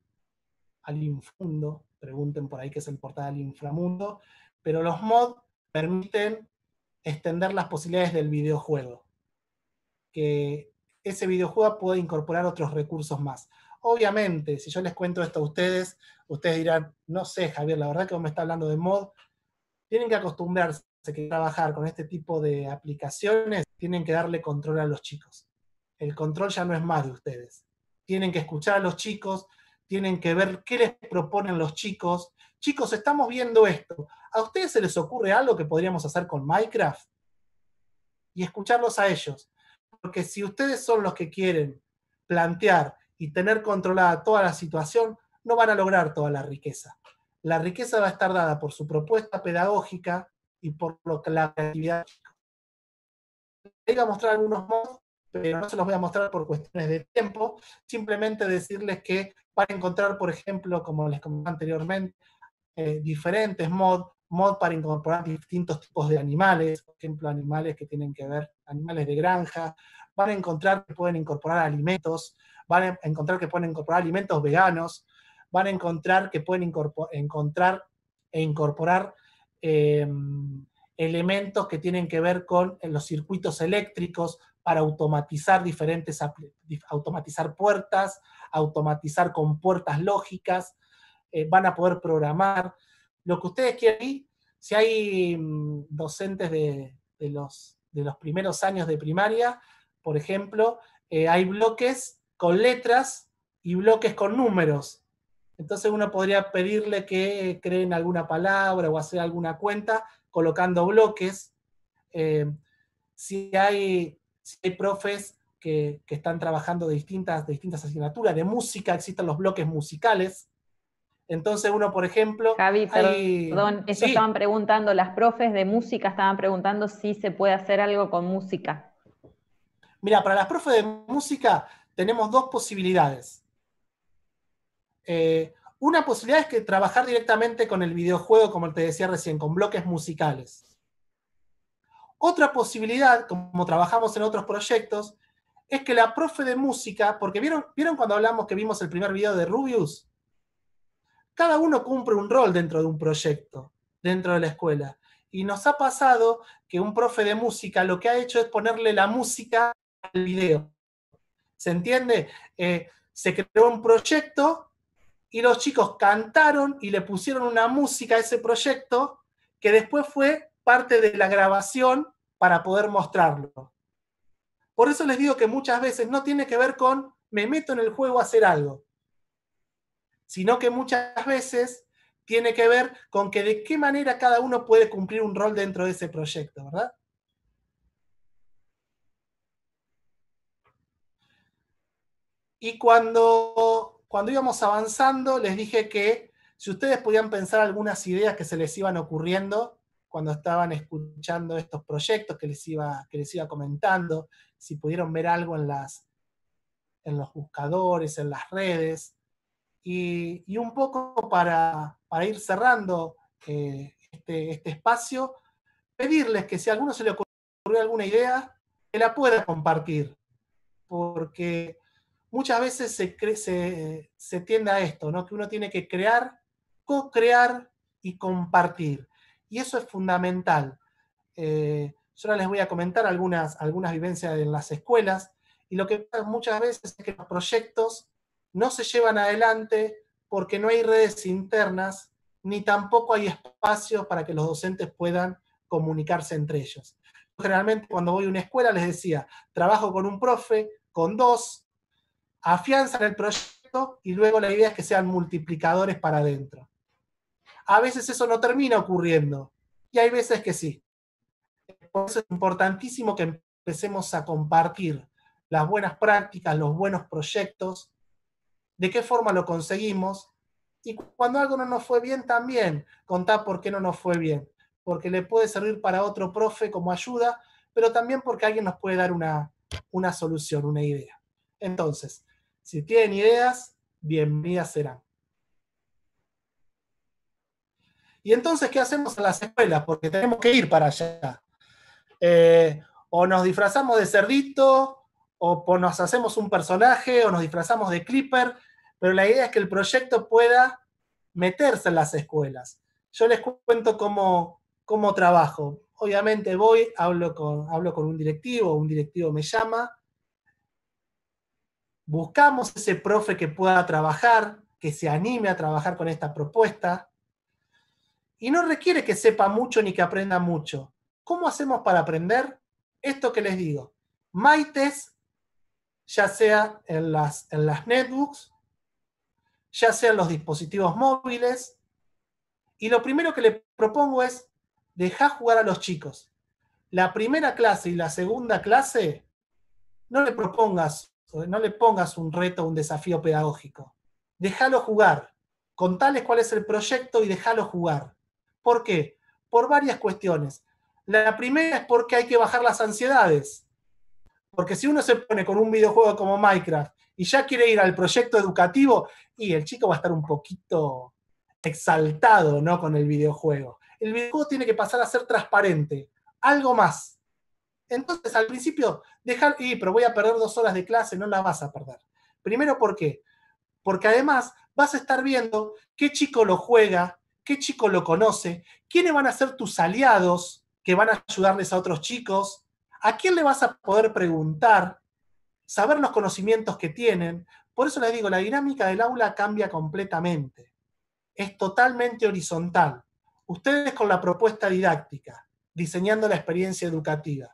al infundo. Pregunten por ahí qué es el portal al inframundo. Pero los mods permiten extender las posibilidades del videojuego. Que ese videojuego pueda incorporar otros recursos más. Obviamente, si yo les cuento esto a ustedes, ustedes dirán, no sé, Javier, la verdad que vos me está hablando de mod. Tienen que acostumbrarse que trabajar con este tipo de aplicaciones, tienen que darle control a los chicos. El control ya no es más de ustedes. Tienen que escuchar a los chicos, tienen que ver qué les proponen los chicos. Chicos, estamos viendo esto. ¿A ustedes se les ocurre algo que podríamos hacer con Minecraft? Y escucharlos a ellos. Porque si ustedes son los que quieren plantear y tener controlada toda la situación, no van a lograr toda la riqueza. La riqueza va a estar dada por su propuesta pedagógica y por lo la creatividad. Voy a mostrar algunos modos, pero no se los voy a mostrar por cuestiones de tiempo. Simplemente decirles que van a encontrar, por ejemplo, como les comenté anteriormente, eh, diferentes mods, mod para incorporar distintos tipos de animales, por ejemplo, animales que tienen que ver, animales de granja, van a encontrar que pueden incorporar alimentos, van a encontrar que pueden incorporar alimentos veganos, van a encontrar que pueden encontrar e incorporar em, elementos que tienen que ver con eh, los circuitos eléctricos para automatizar diferentes, automatizar puertas, automatizar con puertas lógicas, eh, van a poder programar. Lo que ustedes quieren, si hay mm, docentes de, los, de los primeros años de primaria, por ejemplo, eh, hay bloques con letras y bloques con números. Entonces uno podría pedirle que creen alguna palabra o hacer alguna cuenta colocando bloques. Eh, si, hay, profes que, están trabajando de distintas, distintas asignaturas, de música, existen los bloques musicales. Entonces uno, por ejemplo... Javi, perdón, ellos estaban preguntando, las profes de música estaban preguntando si se puede hacer algo con música. Mira, para las profes de música tenemos dos posibilidades. Eh, una posibilidad es que trabajar directamente con el videojuego, como te decía recién, con bloques musicales. Otra posibilidad, como trabajamos en otros proyectos, es que la profe de música, porque vieron, ¿vieron cuando hablamos que vimos el primer video de Rubius, cada uno cumple un rol dentro de un proyecto, dentro de la escuela. Y nos ha pasado que un profe de música lo que ha hecho es ponerle la música al video. ¿Se entiende? Eh, se creó un proyecto y los chicos cantaron y le pusieron una música a ese proyecto que después fue parte de la grabación para poder mostrarlo. Por eso les digo que muchas veces no tiene que ver con me meto en el juego a hacer algo, sino que muchas veces tiene que ver con que de qué manera cada uno puede cumplir un rol dentro de ese proyecto, ¿verdad? Y cuando, cuando íbamos avanzando, les dije que si ustedes podían pensar algunas ideas que se les iban ocurriendo cuando estaban escuchando estos proyectos que les iba, que les iba comentando, si pudieron ver algo en, las, en los buscadores, en las redes, y, un poco para, ir cerrando eh, este, este, espacio, pedirles que si a alguno se le ocurrió alguna idea, que la pueda compartir, porque muchas veces se, se tiende a esto, ¿no? que uno tiene que crear, co-crear y compartir. Y eso es fundamental. Eh, yo ahora les voy a comentar algunas, algunas vivencias en las escuelas. Y lo que pasa muchas veces es que los proyectos no se llevan adelante porque no hay redes internas ni tampoco hay espacios para que los docentes puedan comunicarse entre ellos. Generalmente cuando voy a una escuela les decía, trabajo con un profe, con dos, afianzan el proyecto y luego la idea es que sean multiplicadores para adentro. A veces eso no termina ocurriendo y hay veces que sí. Por eso es importantísimo que empecemos a compartir las buenas prácticas, los buenos proyectos, de qué forma lo conseguimos y cuando algo no nos fue bien también, contar por qué no nos fue bien, porque le puede servir para otro profe como ayuda, pero también porque alguien nos puede dar una, una solución, una idea. Entonces, si tienen ideas, bienvenidas serán. Y entonces, ¿qué hacemos en las escuelas? Porque tenemos que ir para allá. Eh, o nos disfrazamos de cerdito, o, o, nos hacemos un personaje, o nos disfrazamos de Clipper, pero la idea es que el proyecto pueda meterse en las escuelas. Yo les cuento cómo, trabajo. Obviamente voy, hablo con, hablo con un directivo, un directivo me llama, Buscamos ese profe que pueda trabajar, que se anime a trabajar con esta propuesta. Y no requiere que sepa mucho ni que aprenda mucho. ¿Cómo hacemos para aprender? Esto que les digo. Maites, ya sea en las, en las netbooks, ya en los dispositivos móviles. Y lo primero que le propongo es dejar jugar a los chicos. La primera clase y la segunda clase, no le propongas no le pongas un reto, un desafío pedagógico. Déjalo jugar. Contales cuál es el proyecto y déjalo jugar. ¿Por qué? Por varias cuestiones. La primera es porque hay que bajar las ansiedades. Porque si uno se pone con un videojuego como Minecraft y ya quiere ir al proyecto educativo, y el chico va a estar un poquito exaltado ¿no? con el videojuego. El videojuego tiene que pasar a ser transparente, algo más. Entonces, al principio, dejar, pero voy a perder dos horas de clase, no la vas a perder. Primero, ¿por qué? Porque además vas a estar viendo qué chico lo juega, qué chico lo conoce, quiénes van a ser tus aliados que van a ayudarles a otros chicos, a quién le vas a poder preguntar, saber los conocimientos que tienen. Por eso les digo, la dinámica del aula cambia completamente. Es totalmente horizontal. Ustedes con la propuesta didáctica, diseñando la experiencia educativa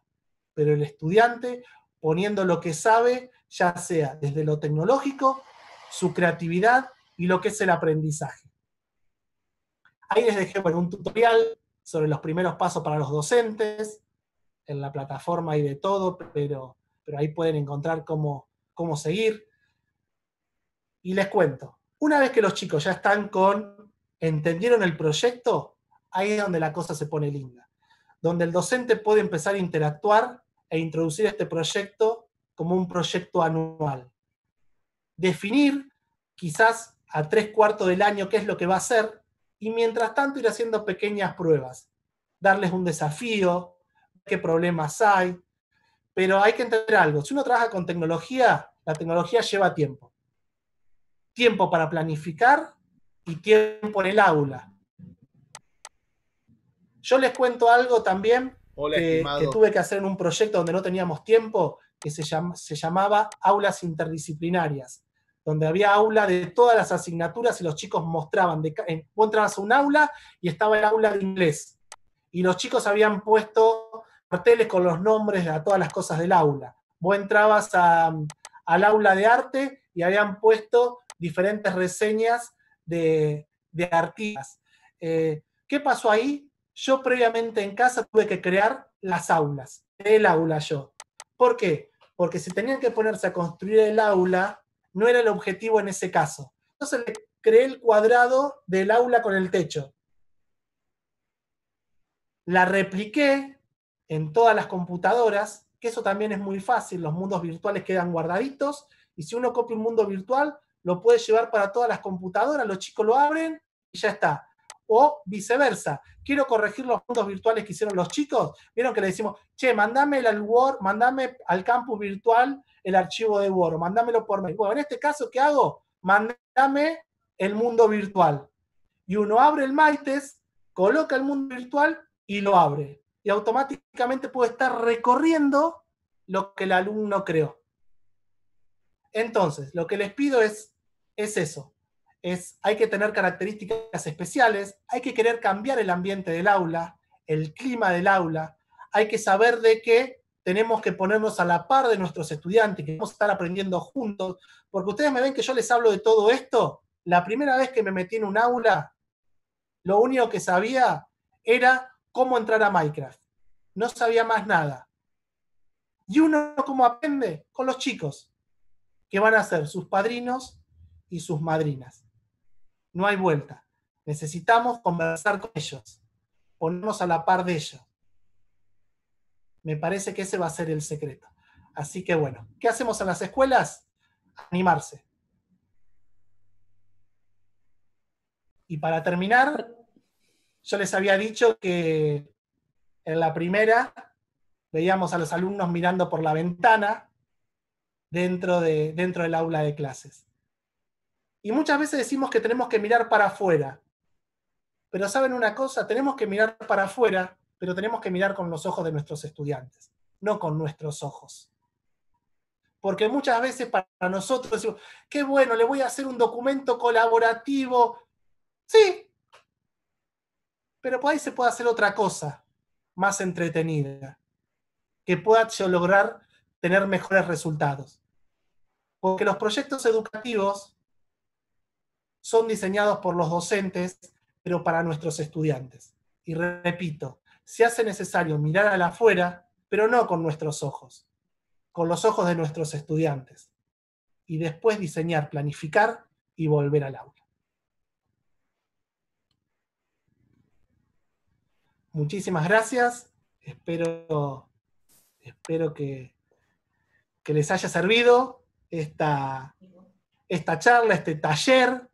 pero el estudiante poniendo lo que sabe, ya sea desde lo tecnológico, su creatividad y lo que es el aprendizaje. Ahí les dejé un tutorial sobre los primeros pasos para los docentes, en la plataforma y de todo, pero, pero ahí pueden encontrar cómo, cómo seguir. Y les cuento, una vez que los chicos ya están con, entendieron el proyecto, ahí es donde la cosa se pone linda, donde el docente puede empezar a interactuar e introducir este proyecto como un proyecto anual. Definir quizás a tres cuartos del año qué es lo que va a hacer y mientras tanto ir haciendo pequeñas pruebas, darles un desafío, qué problemas hay, pero hay que entender algo, si uno trabaja con tecnología, la tecnología lleva tiempo. Tiempo para planificar y tiempo en el aula. Yo les cuento algo también que, tuve que hacer en un proyecto donde no teníamos tiempo, que se, llamaba Aulas Interdisciplinarias, donde había aula de todas las asignaturas y los chicos mostraban, de, vos entrabas a un aula y estaba el aula de inglés, y los chicos habían puesto carteles con los nombres de todas las cosas del aula. Vos entrabas al aula de arte y habían puesto diferentes reseñas de, artistas. Eh, ¿Qué pasó ahí? yo previamente en casa tuve que crear las aulas, el aula yo. ¿Por qué? Porque si tenían que ponerse a construir el aula, no era el objetivo en ese caso. Entonces le creé el cuadrado del aula con el techo. La repliqué en todas las computadoras, que eso también es muy fácil, los mundos virtuales quedan guardaditos, y si uno copia un mundo virtual, lo puede llevar para todas las computadoras, los chicos lo abren y ya está o viceversa. Quiero corregir los mundos virtuales que hicieron los chicos. Vieron que le decimos, che, mandame al Word, mandame al campus virtual el archivo de Word, o mandámelo por mail. Bueno, en este caso, ¿qué hago? Mandame el mundo virtual. Y uno abre el maites coloca el mundo virtual y lo abre. Y automáticamente puede estar recorriendo lo que el alumno creó. Entonces, lo que les pido es, es eso es, hay que tener características especiales, hay que querer cambiar el ambiente del aula, el clima del aula, hay que saber de qué tenemos que ponernos a la par de nuestros estudiantes, que vamos a estar aprendiendo juntos, porque ustedes me ven que yo les hablo de todo esto, la primera vez que me metí en un aula, lo único que sabía era cómo entrar a Minecraft, no sabía más nada. Y uno cómo aprende con los chicos, que van a ser sus padrinos y sus madrinas. No hay vuelta. Necesitamos conversar con ellos, ponernos a la par de ellos. Me parece que ese va a ser el secreto. Así que bueno, ¿qué hacemos en las escuelas? Animarse. Y para terminar, yo les había dicho que en la primera veíamos a los alumnos mirando por la ventana dentro, de, dentro del aula de clases. Y muchas veces decimos que tenemos que mirar para afuera. Pero saben una cosa, tenemos que mirar para afuera, pero tenemos que mirar con los ojos de nuestros estudiantes, no con nuestros ojos. Porque muchas veces para nosotros decimos, qué bueno, le voy a hacer un documento colaborativo. Sí, pero por ahí se puede hacer otra cosa más entretenida, que pueda lograr tener mejores resultados. Porque los proyectos educativos son diseñados por los docentes, pero para nuestros estudiantes. Y repito, se hace necesario mirar al afuera, pero no con nuestros ojos, con los ojos de nuestros estudiantes. Y después diseñar, planificar y volver al aula. Muchísimas gracias. Espero, espero que, que les haya servido esta charla, este taller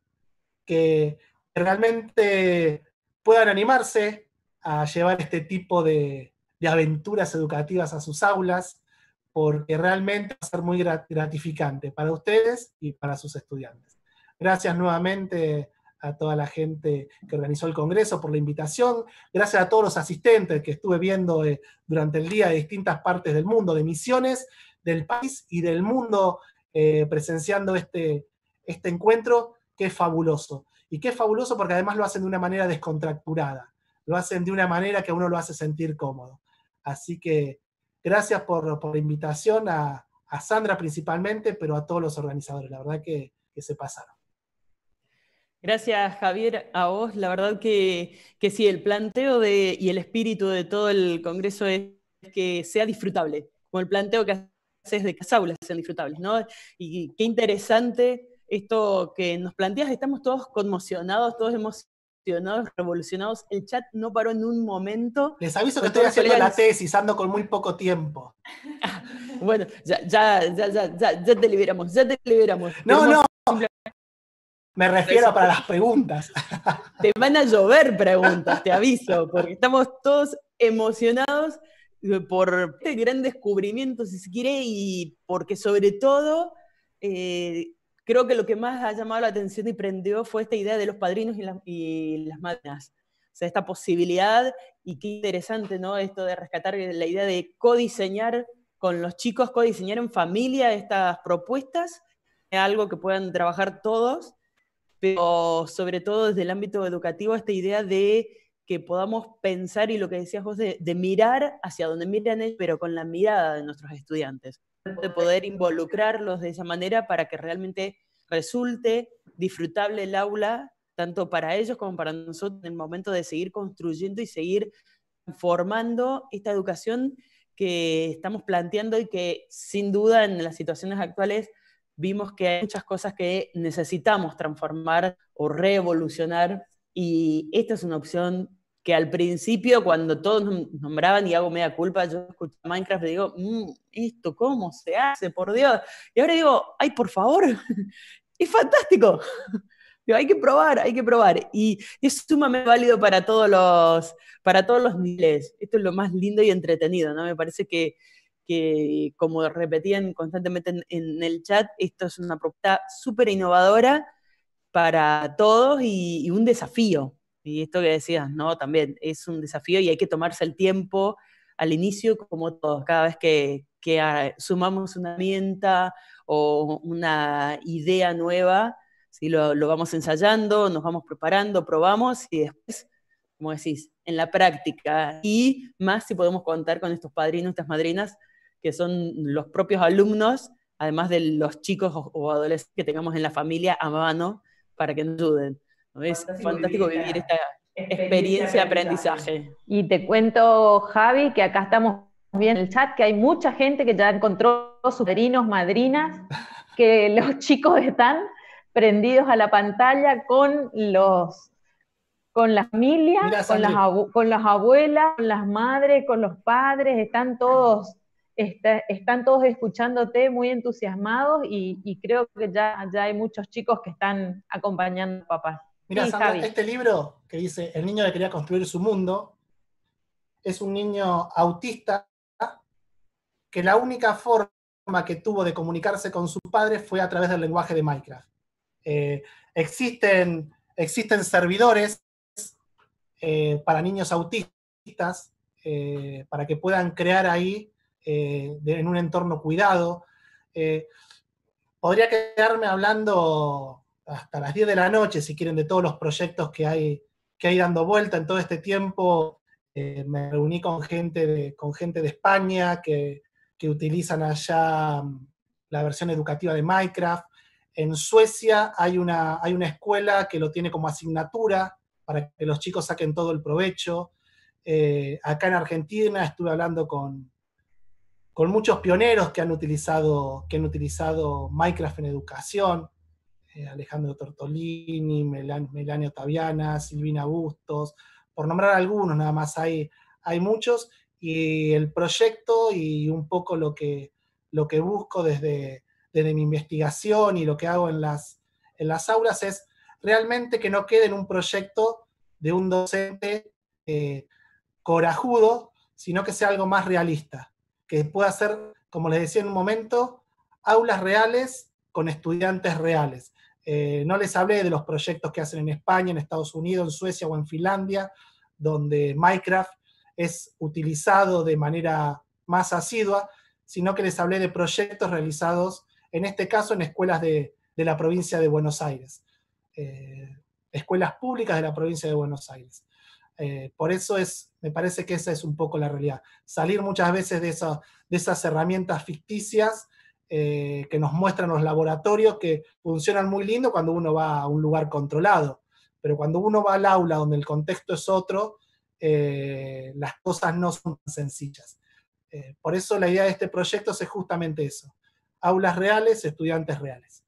que realmente puedan animarse a llevar este tipo de, aventuras educativas a sus aulas, porque realmente va a ser muy gratificante para ustedes y para sus estudiantes. Gracias nuevamente a toda la gente que organizó el Congreso por la invitación, gracias a todos los asistentes que estuve viendo eh, durante el día de distintas partes del mundo, de misiones del país y del mundo, eh, presenciando este, este encuentro Qué fabuloso. Y qué fabuloso porque además lo hacen de una manera descontracturada, lo hacen de una manera que a uno lo hace sentir cómodo. Así que gracias por, la invitación a, Sandra principalmente, pero a todos los organizadores, la verdad que, se pasaron. Gracias, Javier, a vos. La verdad que, que sí, el planteo de, y el espíritu de todo el Congreso es que sea disfrutable, como el planteo que haces de que las aulas sean disfrutables, ¿no? Y qué interesante esto que nos planteas, estamos todos conmocionados, todos emocionados, revolucionados. El chat no paró en un momento. Les aviso que estoy haciendo la tesis, ando con muy poco tiempo. bueno, ya, te liberamos, ya te liberamos. No, no. Me refiero para las preguntas. Te van a llover preguntas, te aviso, porque estamos todos emocionados por este gran descubrimiento, si se quiere, y porque sobre todo eh, creo que lo que más ha llamado la atención y prendió fue esta idea de los padrinos y las, y las O sea, esta posibilidad y qué interesante, ¿no? Esto de rescatar la idea de codiseñar con los chicos, codiseñar en familia estas propuestas, algo que puedan trabajar todos, pero sobre todo desde el ámbito educativo, esta idea de que podamos pensar y lo que decías vos, de, de mirar hacia donde miran ellos, pero con la mirada de nuestros estudiantes de poder involucrarlos de esa manera para que realmente resulte disfrutable el aula, tanto para ellos como para nosotros, en el momento de seguir construyendo y seguir formando esta educación que estamos planteando y que sin duda en las situaciones actuales vimos que hay muchas cosas que necesitamos transformar o revolucionar y esta es una opción que al principio cuando todos nombraban y hago media culpa, yo escucho Minecraft y digo, mm, esto, ¿cómo se hace? Por Dios. Y ahora digo, ay, por favor, es fantástico. hay que probar, hay que probar. Y es sumamente válido para todos los, para todos los niveles. Esto es lo más lindo y entretenido, ¿no? Me parece que, como repetían constantemente en, el chat, esto es una propuesta súper innovadora para todos y un desafío, y esto que decías, ¿no? También es un desafío y hay que tomarse el tiempo al inicio, como todos, cada vez que, ah, sumamos una herramienta o una idea nueva, si lo, vamos ensayando, nos vamos preparando, probamos y después, como decís, en la práctica. Y más si podemos contar con estos padrinos, estas madrinas, que son los propios alumnos, además de los chicos o, o adolescentes que tengamos en la familia a mano para que nos ayuden. Es fantástico, vivir esta experiencia de aprendizaje. Y te cuento, Javi, que acá estamos bien en el chat, que hay mucha gente que ya encontró sus padrinos, madrinas, que los chicos están prendidos a la pantalla con los con la familia, con, las abuelas, con las madres, con los padres, están todos, este, están todos escuchándote muy entusiasmados y, creo que ya, ya hay muchos chicos que están acompañando a papás. Mira, Sandra, este libro que dice El niño que quería construir su mundo es un niño autista que la única forma que tuvo de comunicarse con su padre fue a través del lenguaje de Minecraft. Eh, existen, existen servidores eh, para niños autistas eh, para que puedan crear ahí en un entorno cuidado. podría quedarme hablando hasta las 10 de la noche, si quieren, de todos los proyectos que hay, que hay dando vuelta en todo este tiempo. Eh, me reuní con gente de, con gente de España que, utilizan allá mm, la versión educativa de Minecraft. En Suecia hay una, hay una escuela que lo tiene como asignatura para que los chicos saquen todo el provecho. Eh, acá en Argentina estuve hablando con, muchos pioneros que han, utilizado, que han utilizado Minecraft en educación. Eh, Alejandro Tortolini, Melania Taviana, Silvina Bustos, por nombrar algunos, nada más hay, hay muchos, y el proyecto y un poco lo que, lo que busco desde, mi investigación y lo que hago en las, en las aulas es realmente que no quede en un proyecto de un docente eh, corajudo, sino que sea algo más realista, que pueda ser, como les decía en un momento, aulas reales con estudiantes reales. Eh, no les hablé de los proyectos que hacen en España, en Estados Unidos, en Suecia o en Finlandia, donde Minecraft es utilizado de manera más asidua, sino que les hablé de proyectos realizados, en este caso, en escuelas de, la provincia de Buenos Aires, eh, escuelas públicas de la provincia de Buenos Aires. Eh, por eso es, me parece que esa es un poco la realidad, salir muchas veces de esas herramientas ficticias eh, que nos muestran los laboratorios que funcionan muy lindo cuando uno va a un lugar controlado, pero cuando uno va al aula donde el contexto es otro, eh, las cosas no son sencillas. Eh, por eso la idea de este proyecto es justamente eso, aulas reales, estudiantes reales.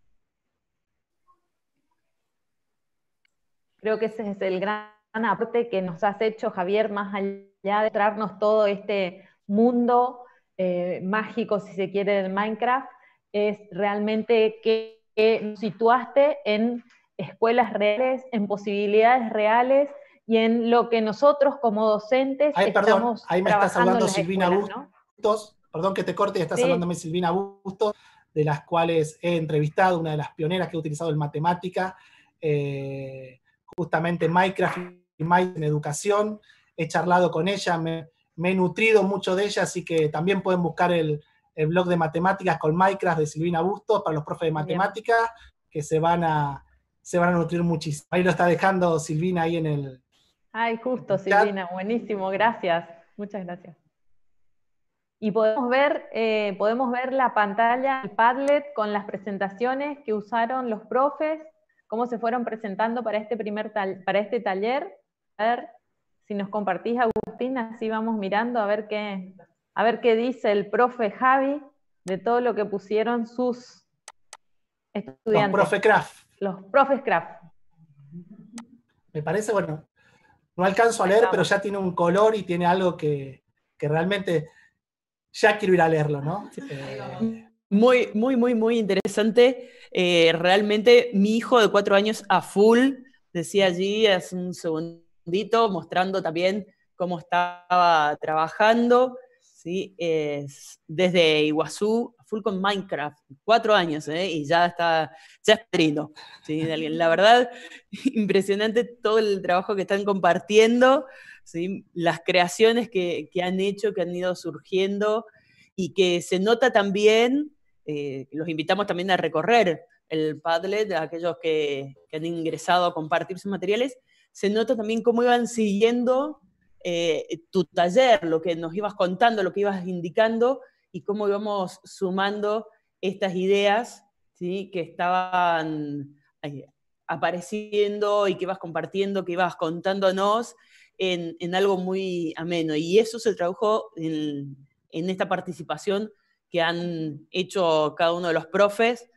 Creo que ese es el gran aporte que nos has hecho, Javier, más allá de mostrarnos todo este mundo eh, mágico, si se quiere, del Minecraft, es realmente que, nos situaste en escuelas reales, en posibilidades reales y en lo que nosotros como docentes perdón, estamos ahí me estás hablando Silvina Bustos, perdón que te corte, estás hablando Silvina Bustos, de las cuales he entrevistado, una de las pioneras que he utilizado en matemática, eh, justamente Minecraft y Minecraft en educación, he charlado con ella, me, me he nutrido mucho de ella, así que también pueden buscar el, blog de matemáticas con Minecraft de Silvina Bustos para los profes de matemáticas, que se van, a, se van a nutrir muchísimo. Ahí lo está dejando Silvina ahí en el... Ay, justo, Silvina, buenísimo, gracias. Muchas gracias. Y podemos ver, eh, podemos ver la pantalla, el Padlet, con las presentaciones que usaron los profes, cómo se fueron presentando para este primer para este taller. A ver, si nos compartís, Agustín, así vamos mirando a ver qué, a ver qué dice el profe Javi de todo lo que pusieron sus estudiantes. Los profe Craft. Los profes Craft. Me parece, bueno, no alcanzo a leer, pero ya tiene un color y tiene algo que, realmente ya quiero ir a leerlo, ¿no? Eh, muy, muy, muy, muy interesante. Eh, realmente mi hijo de cuatro años a full, decía allí hace un segundo mostrando también cómo estaba trabajando. ¿sí? desde Iguazú, full con Minecraft, cuatro años, ¿eh? y ya está, ya es trino. La verdad, impresionante todo el trabajo que están compartiendo, las creaciones que, han hecho, que han ido surgiendo, y que se nota también, eh, los invitamos también a recorrer el Padlet, de aquellos que han ingresado a compartir sus materiales, se nota también cómo iban siguiendo eh, tu taller, lo que nos ibas contando, lo que ibas indicando y cómo íbamos sumando estas ideas ¿sí? que estaban eh, apareciendo y que ibas compartiendo, que ibas contándonos en, en algo muy ameno. Y eso se tradujo en, en esta participación que han hecho cada uno de los profes.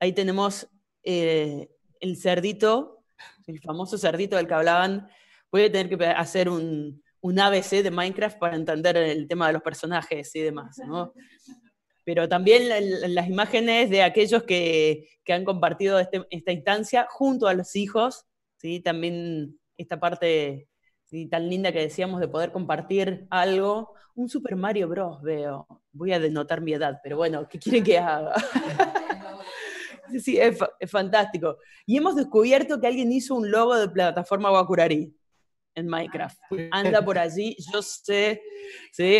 Ahí tenemos eh, el cerdito el famoso cerdito del que hablaban, voy a tener que hacer un, ABC de Minecraft para entender el tema de los personajes y demás, Pero también las imágenes de aquellos que, han compartido este, esta instancia junto a los hijos, ¿sí? También esta parte tan linda que decíamos de poder compartir algo. Un Super Mario Bros. veo. Voy a denotar mi edad, pero bueno, ¿qué quieren que haga? Sí, es, fantástico. Y hemos descubierto que alguien hizo un logo de plataforma Wakurari en Minecraft. Ah, Anda por allí, yo sé,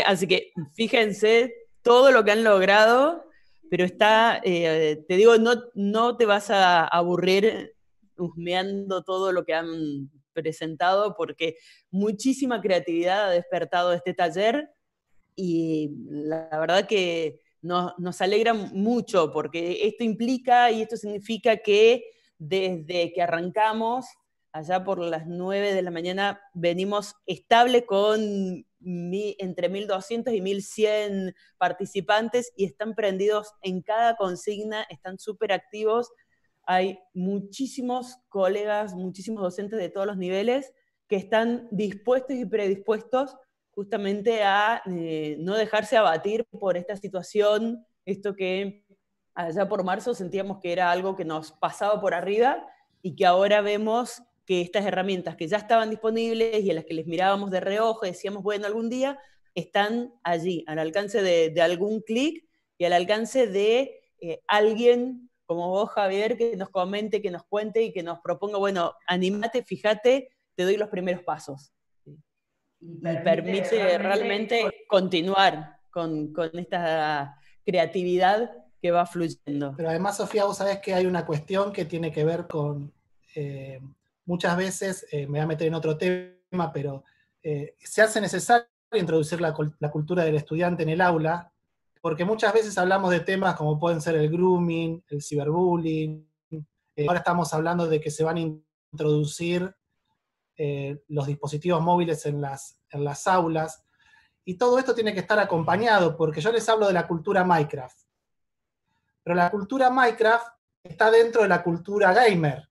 Así que fíjense todo lo que han logrado, pero está, eh, te digo, no, no te vas a aburrir husmeando todo lo que han presentado porque muchísima creatividad ha despertado este taller y la verdad que nos, alegra mucho porque esto implica y esto significa que desde que arrancamos, allá por las 9 de la mañana, venimos estable con entre 1200 y 1100 participantes y están prendidos en cada consigna, están súper activos. Hay muchísimos colegas, muchísimos docentes de todos los niveles que están dispuestos y predispuestos justamente a eh, no dejarse abatir por esta situación, esto que allá por marzo sentíamos que era algo que nos pasaba por arriba y que ahora vemos que estas herramientas que ya estaban disponibles y a las que les mirábamos de reojo y decíamos, bueno, algún día están allí, al alcance de, algún clic y al alcance de eh, alguien como vos, Javier, que nos comente, que nos cuente y que nos proponga, bueno, animate, fíjate, te doy los primeros pasos y permite, realmente, continuar con, esta creatividad que va fluyendo. Pero además, Sofía, vos sabés que hay una cuestión que tiene que ver con, eh, muchas veces, eh, me voy a meter en otro tema, pero eh, se hace necesario introducir la, la cultura del estudiante en el aula, porque muchas veces hablamos de temas como pueden ser el grooming, el ciberbullying, ahora estamos hablando de que se van a introducir eh, los dispositivos móviles en las, en las aulas. Y todo esto tiene que estar acompañado, porque yo les hablo de la cultura Minecraft. Pero la cultura Minecraft está dentro de la cultura gamer.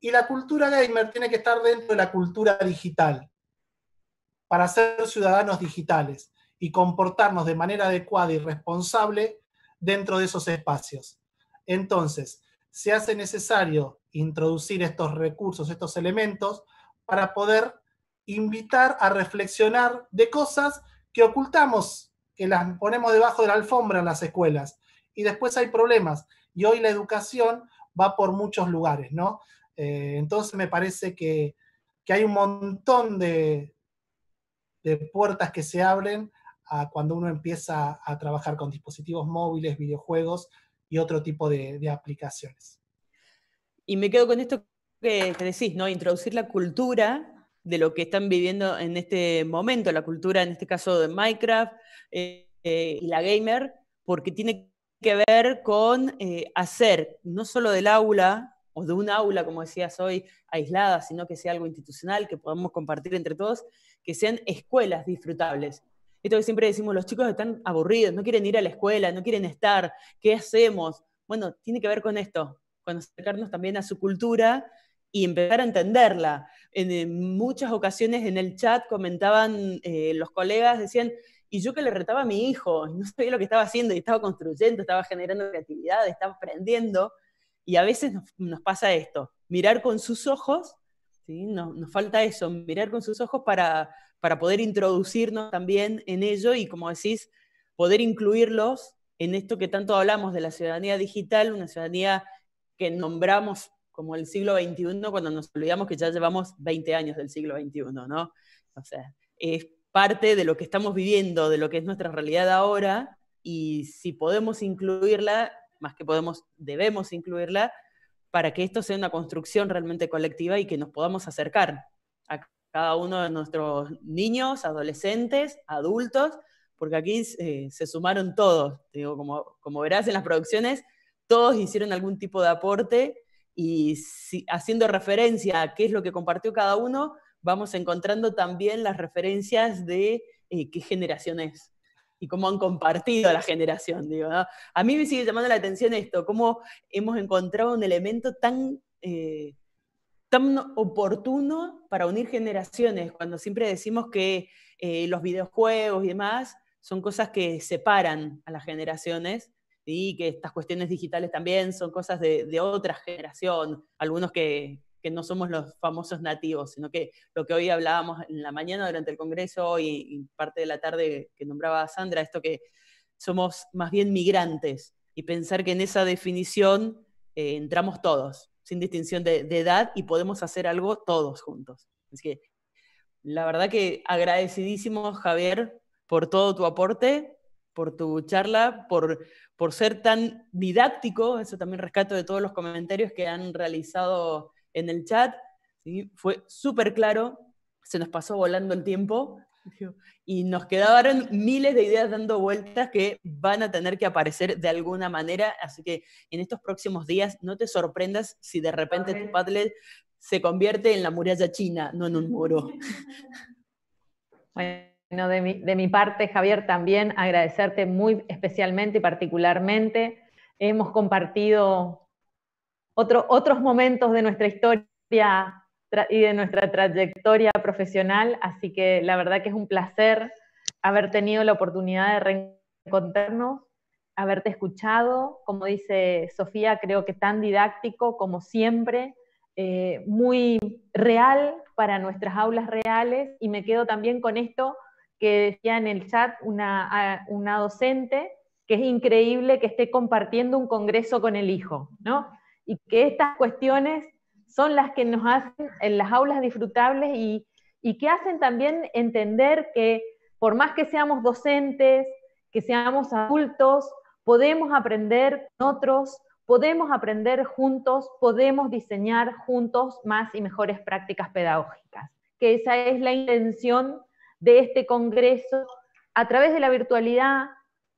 Y la cultura gamer tiene que estar dentro de la cultura digital, para ser ciudadanos digitales y comportarnos de manera adecuada y responsable dentro de esos espacios. Entonces, se hace necesario introducir estos recursos, estos elementos, para poder invitar a reflexionar de cosas que ocultamos, que las ponemos debajo de la alfombra en las escuelas. Y después hay problemas. Y hoy la educación va por muchos lugares, ¿no? Eh, entonces me parece que, hay un montón de, puertas que se abren cuando uno empieza a trabajar con dispositivos móviles, videojuegos y otro tipo de aplicaciones. Y me quedo con esto que, decís, ¿no? Introducir la cultura de lo que están viviendo en este momento, la cultura en este caso de Minecraft eh, eh, y la gamer, porque tiene que ver con eh, hacer no solo del aula o de un aula, como decías hoy, aislada, sino que sea algo institucional, que podamos compartir entre todos, que sean escuelas disfrutables. Esto que siempre decimos, los chicos están aburridos, no quieren ir a la escuela, no quieren estar, ¿qué hacemos? Bueno, tiene que ver con esto, cuando acercarnos también a su cultura y empezar a entenderla. En, eh, muchas ocasiones en el chat comentaban eh, los colegas, decían, y yo que le retaba a mi hijo, no sabía lo que estaba haciendo, y estaba construyendo, estaba generando creatividad, estaba aprendiendo, y a veces nos, pasa esto, mirar con sus ojos, ¿sí? nos, nos, falta eso, mirar con sus ojos para, para poder introducirnos también en ello y, como decís, poder incluirlos en esto que tanto hablamos de la ciudadanía digital, una ciudadanía que nombramos como el siglo XXI cuando nos olvidamos que ya llevamos 20 años del siglo XXI, ¿no? O sea, es parte de lo que estamos viviendo, de lo que es nuestra realidad ahora, y si podemos incluirla, más que podemos, debemos incluirla, para que esto sea una construcción realmente colectiva y que nos podamos acercar a cada uno de nuestros niños, adolescentes, adultos, porque aquí eh, se sumaron todos. Digo, como, como verás en las producciones, todos hicieron algún tipo de aporte y haciendo referencia a qué es lo que compartió cada uno, vamos encontrando también las referencias de eh, qué generación es y cómo han compartido la generación. A mí me sigue llamando la atención esto, cómo hemos encontrado un elemento tan, eh, tan oportuno para unir generaciones, cuando siempre decimos que eh, los videojuegos y demás son cosas que separan a las generaciones y que estas cuestiones digitales también son cosas de, otra generación, algunos que, no somos los famosos nativos, sino que lo que hoy hablábamos en la mañana durante el Congreso y, parte de la tarde que nombraba Sandra, esto que somos más bien migrantes y pensar que en esa definición eh, entramos todos, sin distinción de, de edad y podemos hacer algo todos juntos. Así que la verdad que agradecidísimo, Javier, por todo tu aporte por tu charla, por, por ser tan didáctico, eso también rescato de todos los comentarios que han realizado en el chat, ¿sí? fue súper claro, se nos pasó volando el tiempo y nos quedaron miles de ideas dando vueltas que van a tener que aparecer de alguna manera, así que en estos próximos días no te sorprendas si de repente tu Padlet se convierte en la muralla china, no en un muro. Bueno, de mi, parte, Javier, también agradecerte muy especialmente y particularmente. Hemos compartido otros momentos de nuestra historia y de nuestra trayectoria profesional, así que la verdad que es un placer haber tenido la oportunidad de reencontrarnos, haberte escuchado, como dice Sofía, creo que tan didáctico como siempre, eh, muy real para nuestras aulas reales y me quedo también con esto que decía en el chat una, una docente que es increíble que esté compartiendo un congreso con el hijo, ¿no? Y que estas cuestiones son las que nos hacen en las aulas disfrutables y, y que hacen también entender que por más que seamos docentes, que seamos adultos, podemos aprender con otros, podemos aprender juntos, podemos diseñar juntos más y mejores prácticas pedagógicas. Que esa es la intención de este Congreso a través de la virtualidad,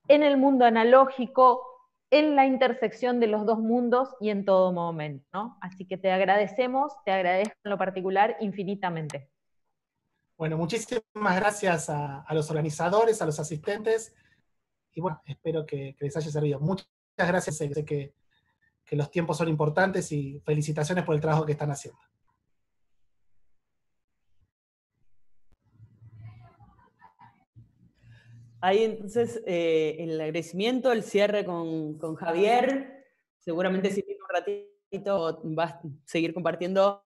en el mundo analógico, en la intersección de los dos mundos y en todo momento. Así que te agradecemos, te agradezco en lo particular infinitamente. Bueno, muchísimas gracias a, los organizadores, a los asistentes, y bueno, espero que, les haya servido. Muchas gracias, sé que los tiempos son importantes y felicitaciones por el trabajo que están haciendo. Ahí entonces eh, el agradecimiento, el cierre con, Javier. Seguramente si tiene un ratito va a seguir compartiendo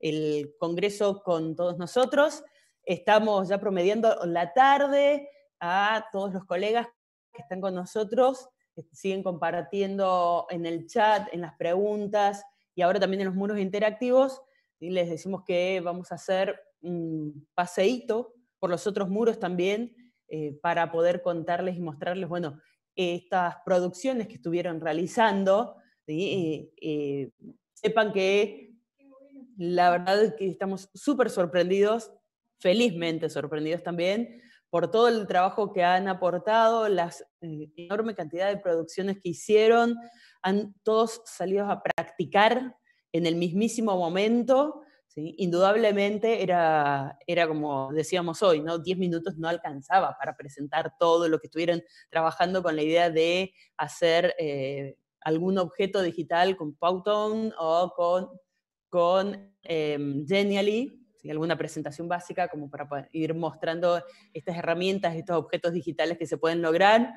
el congreso con todos nosotros. Estamos ya promediando la tarde a todos los colegas que están con nosotros, que siguen compartiendo en el chat, en las preguntas y ahora también en los muros interactivos. Y les decimos que vamos a hacer un paseíto por los otros muros también eh, para poder contarles y mostrarles, bueno, estas producciones que estuvieron realizando, eh, eh, sepan que la verdad es que estamos súper sorprendidos, felizmente sorprendidos también, por todo el trabajo que han aportado, la enorme cantidad de producciones que hicieron, han todos salido a practicar en el mismísimo momento Indudablemente era, era como decíamos hoy, ¿no? 10 minutos no alcanzaba para presentar todo lo que estuvieran trabajando con la idea de hacer eh, algún objeto digital con Powtoon o con, con em, Genially, alguna presentación básica como para ir mostrando estas herramientas, estos objetos digitales que se pueden lograr.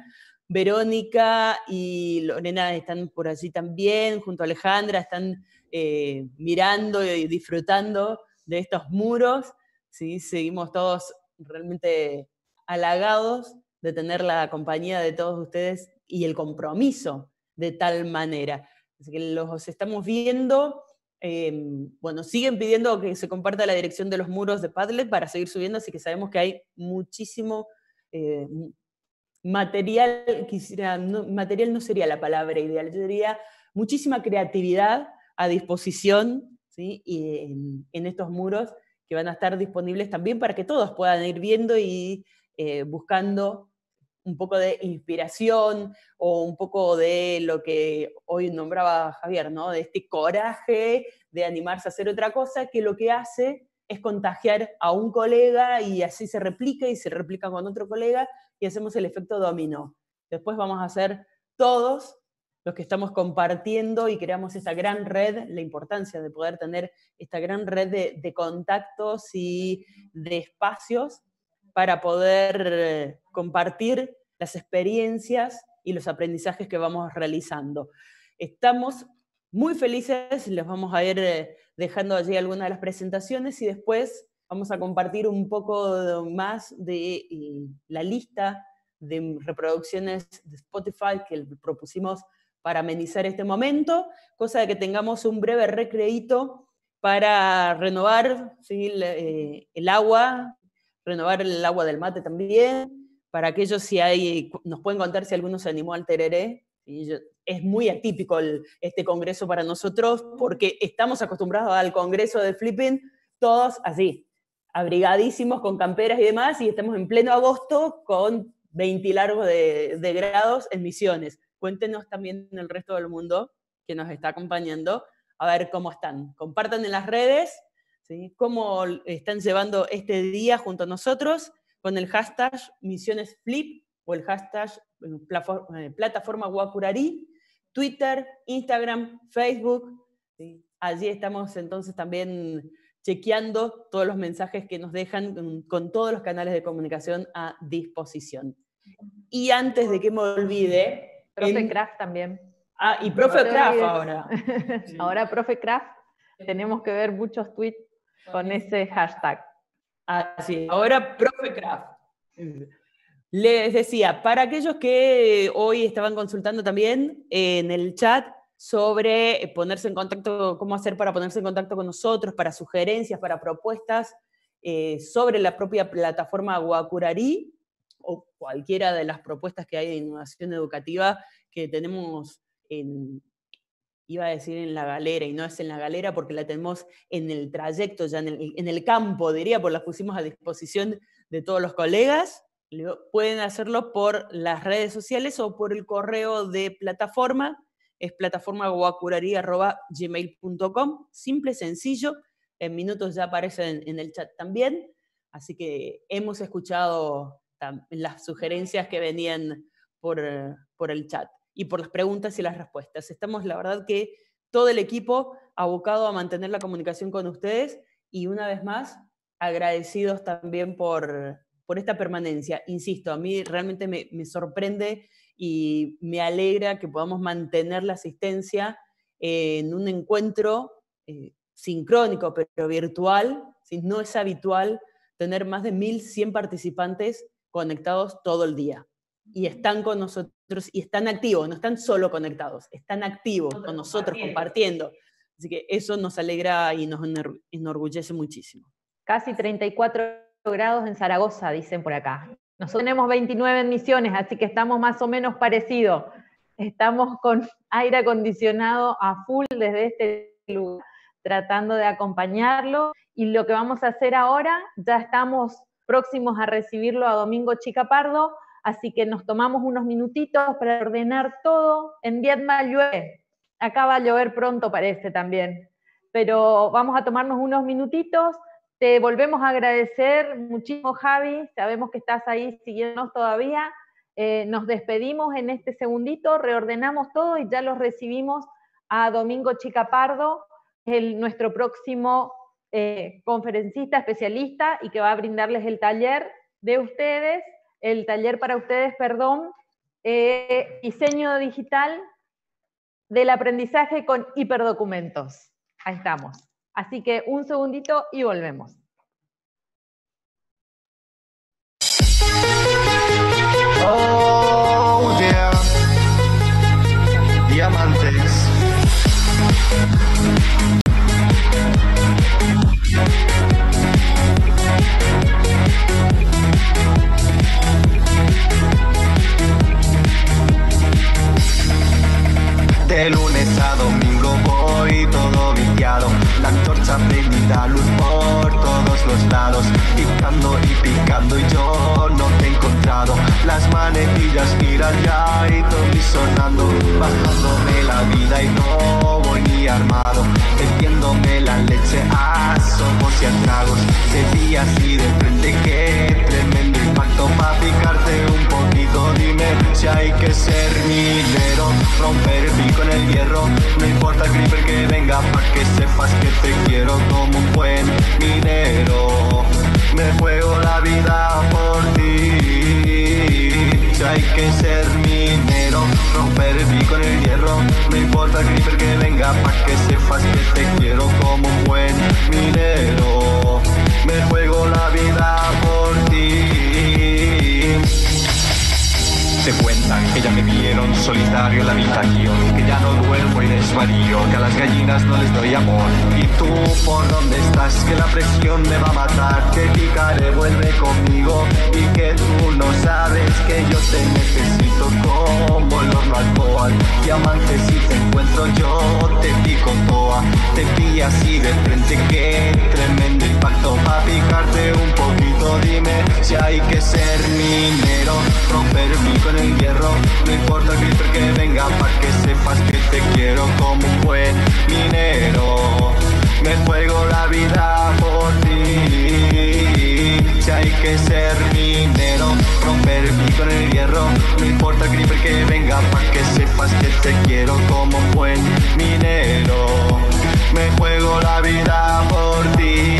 Verónica y Lorena están por allí también, junto a Alejandra, están eh, mirando y disfrutando de estos muros, ¿sí? seguimos todos realmente halagados de tener la compañía de todos ustedes y el compromiso de tal manera. Así que los estamos viendo. Eh, bueno, siguen pidiendo que se comparta la dirección de los muros de Padlet para seguir subiendo, así que sabemos que hay muchísimo eh, material, quisiera, material no sería la palabra ideal, yo diría muchísima creatividad a disposición ¿sí? y en, estos muros que van a estar disponibles también para que todos puedan ir viendo y eh, buscando un poco de inspiración o un poco de lo que hoy nombraba Javier, ¿no? De este coraje de animarse a hacer otra cosa que lo que hace es contagiar a un colega y así se replica y se replica con otro colega y hacemos el efecto dominó. Después vamos a hacer todos los que estamos compartiendo y creamos esta gran red, la importancia de poder tener esta gran red de, de contactos y de espacios para poder eh, compartir las experiencias y los aprendizajes que vamos realizando. Estamos muy felices, les vamos a ir eh, dejando allí algunas de las presentaciones y después vamos a compartir un poco más de eh, la lista de reproducciones de Spotify que propusimos para amenizar este momento, cosa de que tengamos un breve recreito para renovar eh, el, agua, renovar el agua del mate también, para aquellos si hay, nos pueden contar si alguno se animó al tereré. es muy atípico este congreso para nosotros porque estamos acostumbrados al congreso de flipping todos así, abrigadísimos con camperas y demás, y estamos en pleno agosto con 20 largos de grados en misiones. Cuéntenos también en el resto del mundo que nos está acompañando a ver cómo están. Compartan en las redes ¿sí? cómo están llevando este día junto a nosotros con el hashtag Misiones Flip o el hashtag eh, eh, Plataforma Guacurari, Twitter, Instagram, Facebook. Allí estamos entonces también chequeando todos los mensajes que nos dejan con todos los canales de comunicación a disposición. Y antes de que me olvide, Profe Craft también. Ah, y profe ahora. Ahora, profe Craft, tenemos que ver muchos tweets con ese hashtag. Así, sí, ahora profe Craft. Les decía, para aquellos que hoy estaban consultando también eh, en el chat sobre eh, ponerse en contacto, cómo hacer para ponerse en contacto con nosotros, para sugerencias, para propuestas eh, sobre la propia plataforma Guacurari, o cualquiera de las propuestas que hay de innovación educativa que tenemos en, iba a decir en la galera, y no es en la galera porque la tenemos en el trayecto, ya en el, en el campo, diría, porque la pusimos a disposición de todos los colegas. Pueden hacerlo por las redes sociales o por el correo de plataforma, es plataforma gmail.com simple, sencillo, en minutos ya aparecen en el chat también. Así que hemos escuchado las sugerencias que venían eh, por, el chat y por las preguntas y las respuestas. Estamos, la verdad, que todo el equipo abocado a mantener la comunicación con ustedes y una vez más agradecidos también por, esta permanencia. Insisto, a mí realmente me, sorprende y me alegra que podamos mantener la asistencia en un encuentro eh, sincrónico, pero virtual. Si no es habitual tener más de 1.100 participantes conectados todo el día y están con nosotros y están activos, no están solo conectados, están activos con nosotros compartiendo. Así que eso nos alegra y nos enorgullece muchísimo. Casi 34 grados en Zaragoza, dicen por acá. Nosotros tenemos 29 en Misiones, así que estamos más o menos parecidos. Estamos con aire acondicionado a full desde este lugar, tratando de acompañarlo. Y lo que vamos a hacer ahora, ya estamos próximos a recibirlo a Domingo Chicapardo, así que nos tomamos unos minutitos para ordenar todo. En Vietnam llueve, acá va a llover pronto parece también, pero vamos a tomarnos unos minutitos. Te volvemos a agradecer muchísimo, Javi. Sabemos que estás ahí siguiéndonos todavía. Eh, nos despedimos en este segundito, reordenamos todo y ya los recibimos a Domingo Chicapardo, el, nuestro próximo eh, conferencista, especialista y que va a brindarles el taller de ustedes, el taller para ustedes, perdón, eh, diseño digital del aprendizaje con hiperdocumentos. Ahí estamos. Así que un segundito y volvemos. Oh, Diamantes. De lunes a domingo voy todo viciado. La antorcha prendida, luz por todos los lados. Picando y picando y yo no te he encontrado. Las manetillas giran ya y estoy sonando. Bajándome la vida y no voy ni armado. Metiéndome la leche a somos y a tragos. De días y de frente que picarte un poquito Dime si hay que ser minero Romper el pico en el hierro No importa el creeper que venga Pa' que sepas que te quiero como un buen minero Me juego la vida por ti Si hay que ser minero Romper el pico en el hierro No importa el creeper que venga Pa' que sepas que te quiero como un buen minero me juego la vida por ti que ya me vieron solitario en la habitación, que ya no duermo y desvarío, que a las gallinas no les doy amor. ¿Y tú por dónde estás? Que la presión me va a matar, que picaré, vuelve conmigo y que tú no sabes que yo te necesito como alcohol. Y que si te encuentro yo te pico toa, te pillo así de frente que tremendo impacto pa' picarte un poquito, dime si hay que ser minero, romper mi hierro No importa el creeper que venga para que sepas que te quiero como buen minero Me juego la vida por ti Si hay que ser minero Romper el pico en el hierro No importa el creeper que venga para que sepas que te quiero como buen minero Me juego la vida por ti